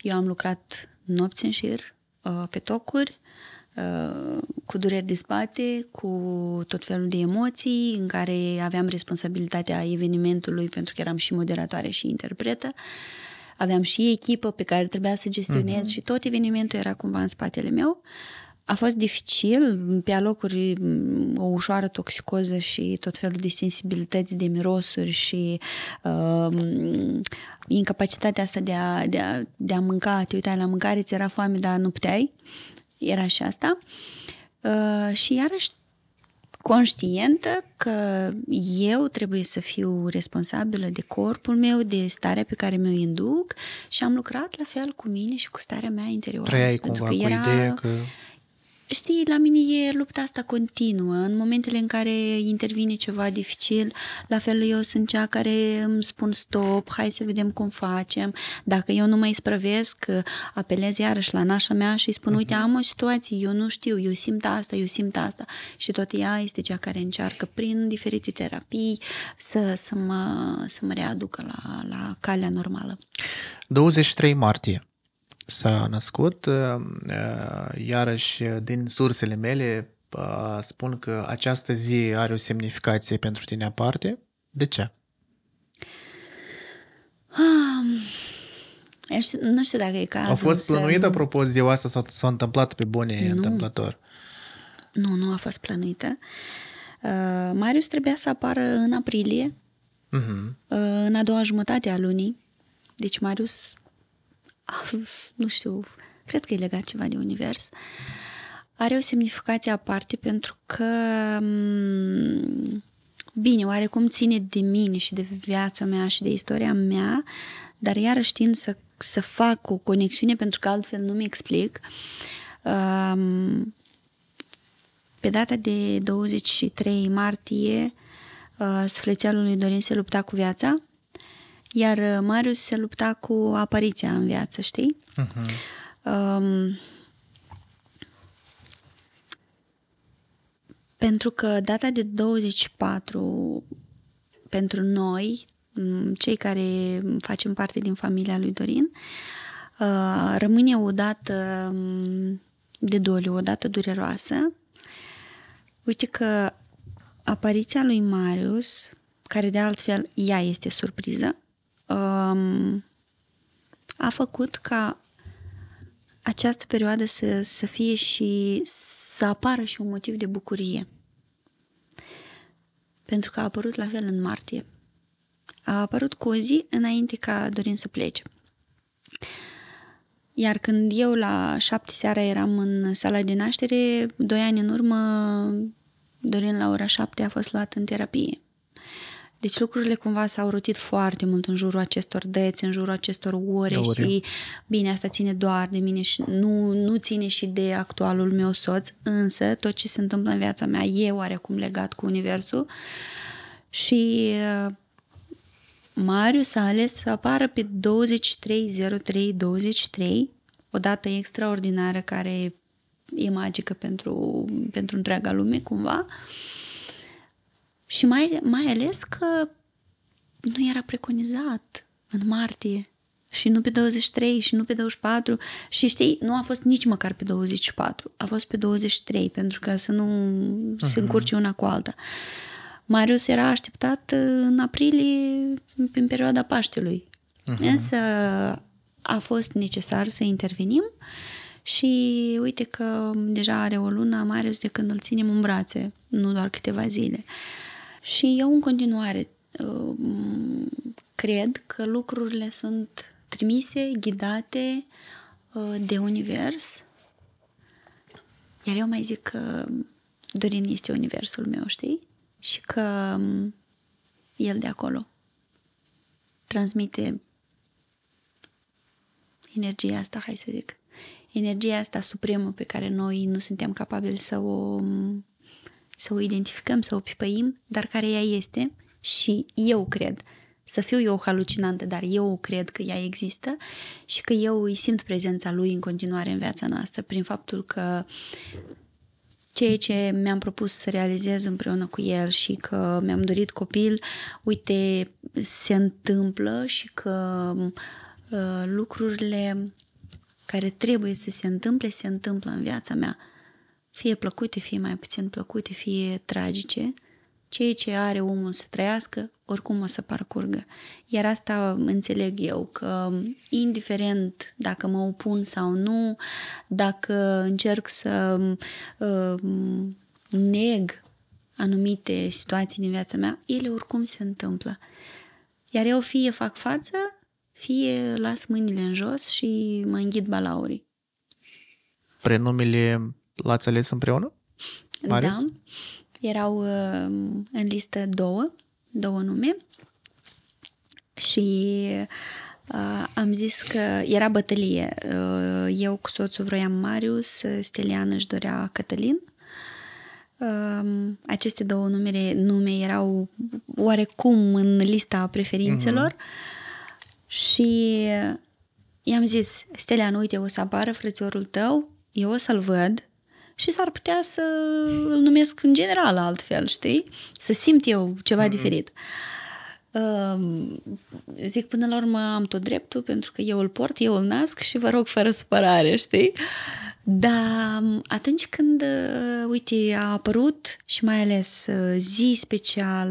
Eu am lucrat nopți în șir, uh, pe tocuri, Uh, cu dureri de spate, cu tot felul de emoții, în care aveam responsabilitatea evenimentului pentru că eram și moderatoare și interpretă. Aveam și echipă pe care trebuia să gestionez uh-huh. și tot evenimentul era cumva în spatele meu. A fost dificil, pe alocuri mm, o ușoară toxicoză și tot felul de sensibilități, de mirosuri și uh, mm, incapacitatea asta de a, de, a, de a mânca, te uitai la mâncare, ți era foame, dar nu puteai era și asta. Uh, și iarăși conștientă că eu trebuie să fiu responsabilă de corpul meu, de starea pe care mi-o induc și am lucrat la fel cu mine și cu starea mea interioară. Trăiai cumva că cu era, ideea că știi, la mine e lupta asta continuă. În momentele în care intervine ceva dificil, la fel eu sunt cea care îmi spun stop, hai să vedem cum facem. Dacă eu nu mă sprăvesc, apelez iarăși la nașa mea și îi spun, uh-huh. uite, mhm. am o situație, eu nu știu, eu simt asta, eu simt asta. Și tot ea este cea care încearcă prin diferite terapii să, să, mă, să mă readucă la, la calea normală. 23 martie s-a născut. Uh, uh, iarăși, uh, din sursele mele, spun că această zi are o semnificație pentru tine aparte. De ce? nu știu dacă e cazul. A fost plănuită, să... apropo, ziua asta sau s-a întâmplat pe bune nu. întâmplător? Nu, nu a fost plănuită. Uh, Marius trebuia să apară în aprilie, uh-huh. uh, în a doua jumătate a lunii. Deci Marius Ah, nu știu, cred că e legat ceva de univers, are o semnificație aparte pentru că, mm, bine, oarecum ține de mine și de viața mea și de istoria mea, dar iarăși știind să, să fac o conexiune pentru că altfel nu mi explic. Um, pe data de 23 martie, uh, sufletealul lui Dorin se lupta cu viața iar uh, Marius se lupta cu apariția în viață, știi? Uh-huh. Um, pentru că data de 24 pentru noi, cei care facem parte din familia lui Dorin, uh, rămâne o dată um, de doliu, o dată dureroasă. Uite că apariția lui Marius, care de altfel ea este surpriză, um, a făcut ca această perioadă să, să fie și să apară și un motiv de bucurie. Pentru că a apărut la fel în martie. A apărut cu o zi înainte ca Dorin să plece. Iar când eu la șapte seara eram în sala de naștere, doi ani în urmă, Dorin la ora șapte a fost luat în terapie. Deci lucrurile cumva s-au rotit foarte mult în jurul acestor deți, în jurul acestor ore, și bine, asta ține doar de mine și nu, nu ține și de actualul meu soț, însă tot ce se întâmplă în viața mea e oarecum legat cu universul și uh, Marius a ales să apară pe 23.03.23, o dată extraordinară care e magică pentru, pentru întreaga lume, cumva. Uh, și mai, mai ales că nu era preconizat în martie și nu pe 23 și nu pe 24 și știi, nu a fost nici măcar pe 24, a fost pe 23 pentru ca să nu Aha. se încurce una cu alta. Marius era așteptat uh, în aprilie în perioada Paștelui. Aha. Însă a fost necesar să intervenim și uite că deja are o lună Marius de când îl ținem în brațe, nu doar câteva zile. Uh, și eu în continuare uh, cred că lucrurile sunt trimise, ghidate uh, de univers. Iar eu mai zic că Dorin este universul meu, știi? Și că um, el de acolo transmite energia asta, hai să zic, energia asta supremă pe care noi nu suntem capabili să o um, să o identificăm, să o pipăim, dar care ea este și eu cred, să fiu eu halucinantă, dar eu cred că ea există și că eu îi simt prezența lui în continuare în viața noastră prin faptul că ceea ce mi-am propus să realizez împreună cu el și că mi-am dorit copil, uite, se întâmplă și că uh, lucrurile care trebuie să se întâmple, se întâmplă în viața mea fie plăcute, fie mai puțin plăcute, fie tragice, ceea ce are omul să trăiască, oricum o să parcurgă. Iar asta înțeleg eu, că indiferent dacă mă opun sau nu, dacă încerc să uh, neg anumite situații din viața mea, ele oricum se întâmplă. Iar eu fie fac față, fie las mâinile în jos și mă înghit balaurii. Prenumele L-ați ales împreună? Marius? Da. Erau uh, în listă două, două nume și uh, am zis că era bătălie. Uh, eu cu soțul vroiam Marius, Stelian își dorea Cătălin. Um, aceste două numere, nume erau oarecum în lista preferințelor uh-huh. și i-am zis, Stelian, uite, o să apară frățiorul tău, eu o să-l văd, și s-ar putea să îl numesc în general altfel, știi? Să simt eu ceva mm-hmm. diferit. Uh, zic, până la urmă am tot dreptul pentru că eu îl port, eu îl nasc și vă rog fără supărare, știi? Dar atunci când, uh, uite, a apărut și mai ales uh, zi special,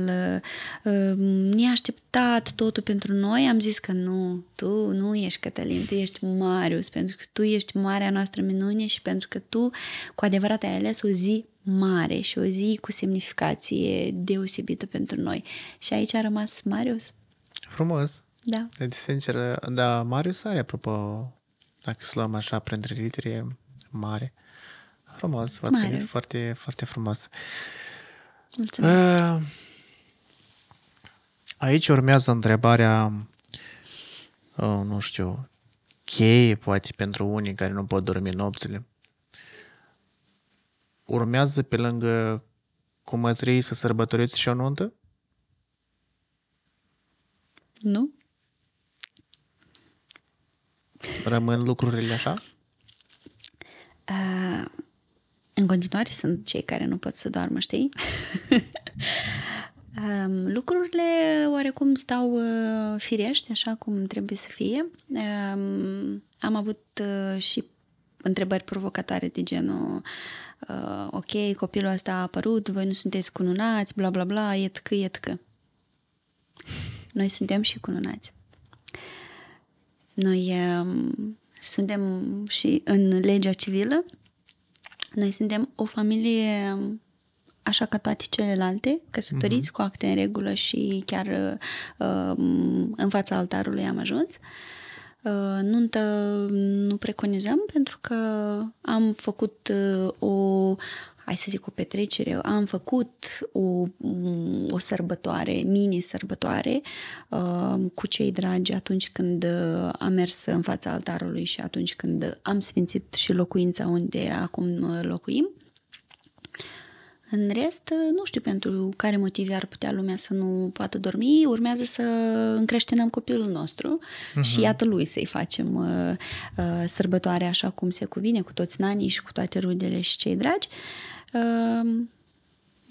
uh, neașteptat totul pentru noi, am zis că nu, tu nu ești Cătălin, tu ești Marius, pentru că tu ești marea noastră minune și pentru că tu cu adevărat ai ales o zi mare și o zi cu semnificație deosebită pentru noi. Și aici a rămas Marius. Frumos! Da. Deci, sincer, da, Marius are, apropo, dacă să luăm așa printre litere, mare. Frumos, v-ați Marius. gândit foarte, foarte frumos. Mulțumesc! Eh, aici urmează întrebarea, eh, nu știu, cheie, poate, pentru unii care nu pot dormi nopțile urmează pe lângă cumătrii să sărbătoriți și o nuntă? Nu. Rămân lucrurile așa? Uh, în continuare sunt cei care nu pot să doarmă, știi? uh, lucrurile oarecum stau uh, firești, așa cum trebuie să fie. Uh, am avut uh, și întrebări provocatoare de genul uh, ok, copilul ăsta a apărut, voi nu sunteți cununați, bla bla bla, că, etcă, că. Noi suntem și cununați. Noi uh, suntem și în legea civilă, noi suntem o familie um, așa ca toate celelalte, căsătoriți uh-huh. cu acte în regulă și chiar uh, um, în fața altarului am ajuns. Uh, Uh, nuntă nu preconizăm pentru că am făcut uh, o hai să zic o petrecere, am făcut o, o sărbătoare, mini-sărbătoare uh, cu cei dragi atunci când am mers în fața altarului și atunci când am sfințit și locuința unde acum locuim. În rest, nu știu pentru care motive ar putea lumea să nu poată dormi, urmează să încreștinăm copilul nostru uh-huh. și iată lui să-i facem uh, uh, sărbătoare așa cum se cuvine, cu toți nanii și cu toate rudele și cei dragi. Uh,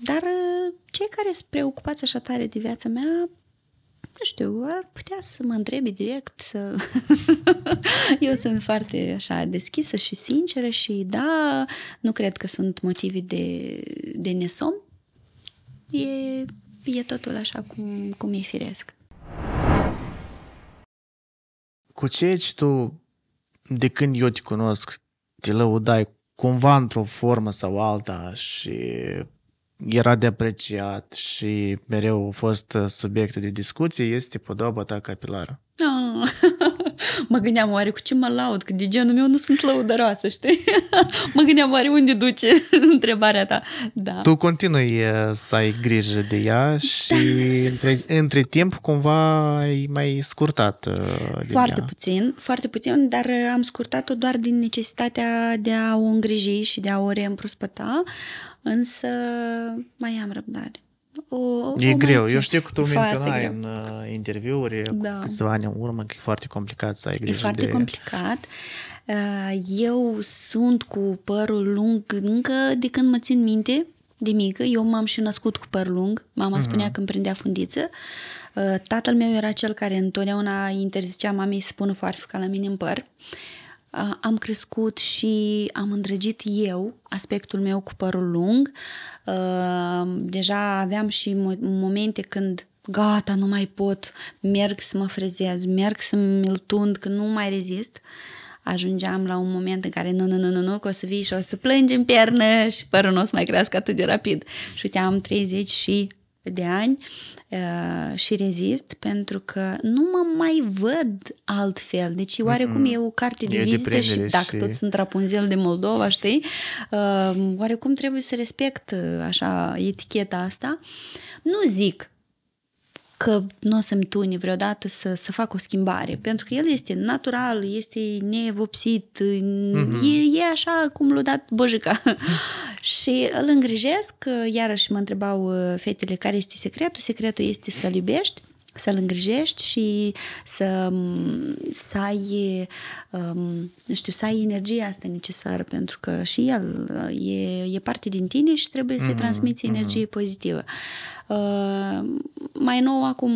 dar uh, cei care sunt preocupați așa tare de viața mea nu știu, ar putea să mă întrebi direct, să... eu sunt foarte așa deschisă și sinceră și da, nu cred că sunt motive de, de nesom. E, e totul așa cum, cum e firesc. Cu ce ce tu, de când eu te cunosc, te lăudai cumva într-o formă sau alta și era de apreciat și mereu a fost subiectul de discuție este podoaba ta capilară. Oh. mă gândeam oare cu ce mă laud, că de genul meu nu sunt lăudăroasă, știi? mă gândeam oare unde duce întrebarea ta. Da. Tu continui să ai grijă de ea și da. între, între timp cumva ai mai scurtat din uh, Foarte ea. puțin, foarte puțin, dar uh, am scurtat-o doar din necesitatea de a o îngriji și de a o reîmprospăta, însă mai am răbdare o E greu. Eu știu că tu menționai greu. în uh, interviuri da. cu câțiva ani în urmă că e foarte complicat să ai grijă E foarte de... complicat. Eu sunt cu părul lung încă de când mă țin minte de mică. Eu m-am și născut cu păr lung. Mama uh-huh. spunea că îmi prindea fundiță. Tatăl meu era cel care întotdeauna interzicea mamei să pună foarfeca la mine în păr. Uh, Ah, am crescut și am îndrăgit eu aspectul meu cu părul lung. Ah, deja aveam și momente când gata, nu mai pot, merg să mă frezez, merg să mi tund, că nu mai rezist. Ajungeam la un moment în care nu, nu, nu, nu, nu, că o să vii și o să plângi în pernă și părul nu o să mai crească atât de rapid. Și uite, am 30 și de ani uh, și rezist pentru că nu mă mai văd altfel. Deci oarecum mm-hmm. e o carte de e vizită și dacă și... tot sunt rapunzel de Moldova, știi, uh, oarecum trebuie să respect uh, așa eticheta asta. Nu zic că nu o să-mi tune vreodată să, să fac o schimbare, pentru că el este natural, este nevopsit, mm-hmm. e, e așa cum l-a dat Bojica. și îl îngrijesc, iarăși mă întrebau uh, fetele care este secretul, secretul este să-l iubești, să-l îngrijești și să, să ai, um, știu, să ai energia asta necesară, pentru că și el uh, e, e parte din tine și trebuie să-i mhm, transmiți mhm. energie mm-hmm. pozitivă. Uh, mai nou acum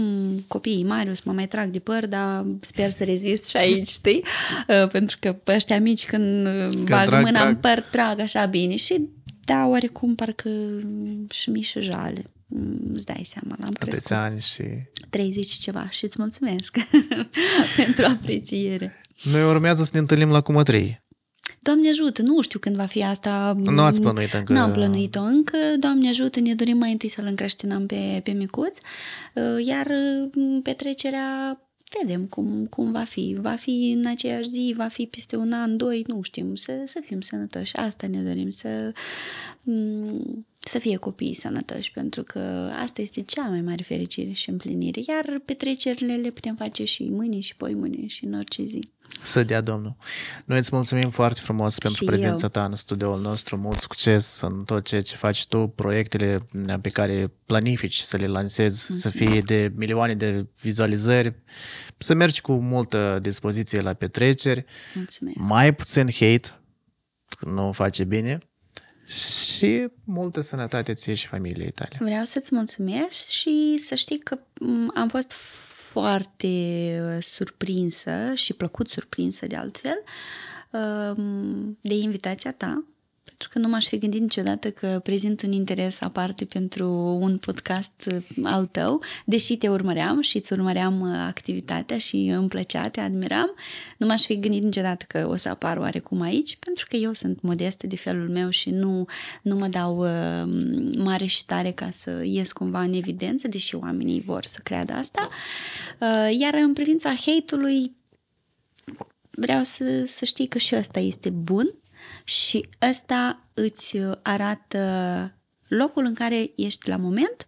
copiii Marius mă mai trag de păr, dar sper să rezist și aici, știi? Uh, pentru că pe ăștia mici când uh, că bag trag, mâna trag. în păr, trag așa bine și da, oarecum parcă uh, și mi și jale îți dai seama, l-am Atâți crescut. ani și... 30 și ceva și îți mulțumesc pentru apreciere. Noi urmează să ne întâlnim la Cumă 3. Doamne ajută, nu știu când va fi asta. Nu ați plănuit încă. Nu am plănuit-o încă. Doamne ajută, ne dorim mai întâi să-l încreștinăm pe, pe micuț, iar mm, petrecerea vedem cum, cum va fi. Va fi în aceeași zi, va fi peste un an, doi, nu știm, să, să fim sănătoși. Asta ne dorim, să, să fie copiii sănătoși, pentru că asta este cea mai mare fericire și împlinire. Iar petrecerile le putem face și mâine și poi mâine și în orice zi. Să dea Domnul. Noi îți mulțumim foarte frumos pentru și prezența eu. ta în studioul nostru. Mult succes în tot ceea ce faci tu, proiectele pe care planifici să le lansezi, mulțumim. să fie de milioane de vizualizări, să mergi cu multă dispoziție la petreceri, mulțumim. mai puțin hate, nu face bine, și multă sănătate ție și familiei tale. Vreau să-ți mulțumesc și să știi că am fost foarte uh, surprinsă și plăcut surprinsă de altfel uh, de invitația ta pentru că nu m-aș fi gândit niciodată că prezint un interes aparte pentru un podcast uh, al tău, deși te urmăream și îți urmăream uh, activitatea și îmi plăcea, te admiram, nu m-aș fi gândit niciodată că o să apar oarecum aici, pentru că eu sunt modestă de felul meu și nu, nu mă dau uh, mare și tare ca să ies cumva în evidență, deși oamenii vor să creadă asta. Iar în privința hate-ului, vreau să, să știi că și ăsta este bun, și ăsta îți uh, arată locul în care ești la moment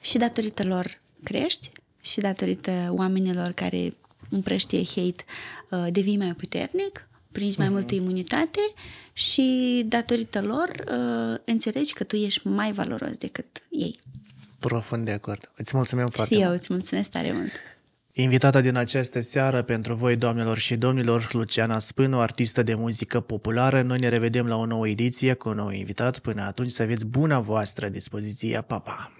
și datorită lor crești și datorită oamenilor care împrăștie hate uh, devii mai puternic, prinzi mai uh-huh. multă imunitate și datorită lor uh, înțelegi că tu ești mai valoros decât ei. Profund de acord. Îți mulțumim foarte și mult. Și eu îți mulțumesc tare mult. Invitata din această seară pentru voi, doamnelor și domnilor, Luciana Spânu, artistă de muzică populară. Noi ne revedem la o nouă ediție cu un nou invitat. Până atunci să aveți buna voastră dispoziție. Pa, pa!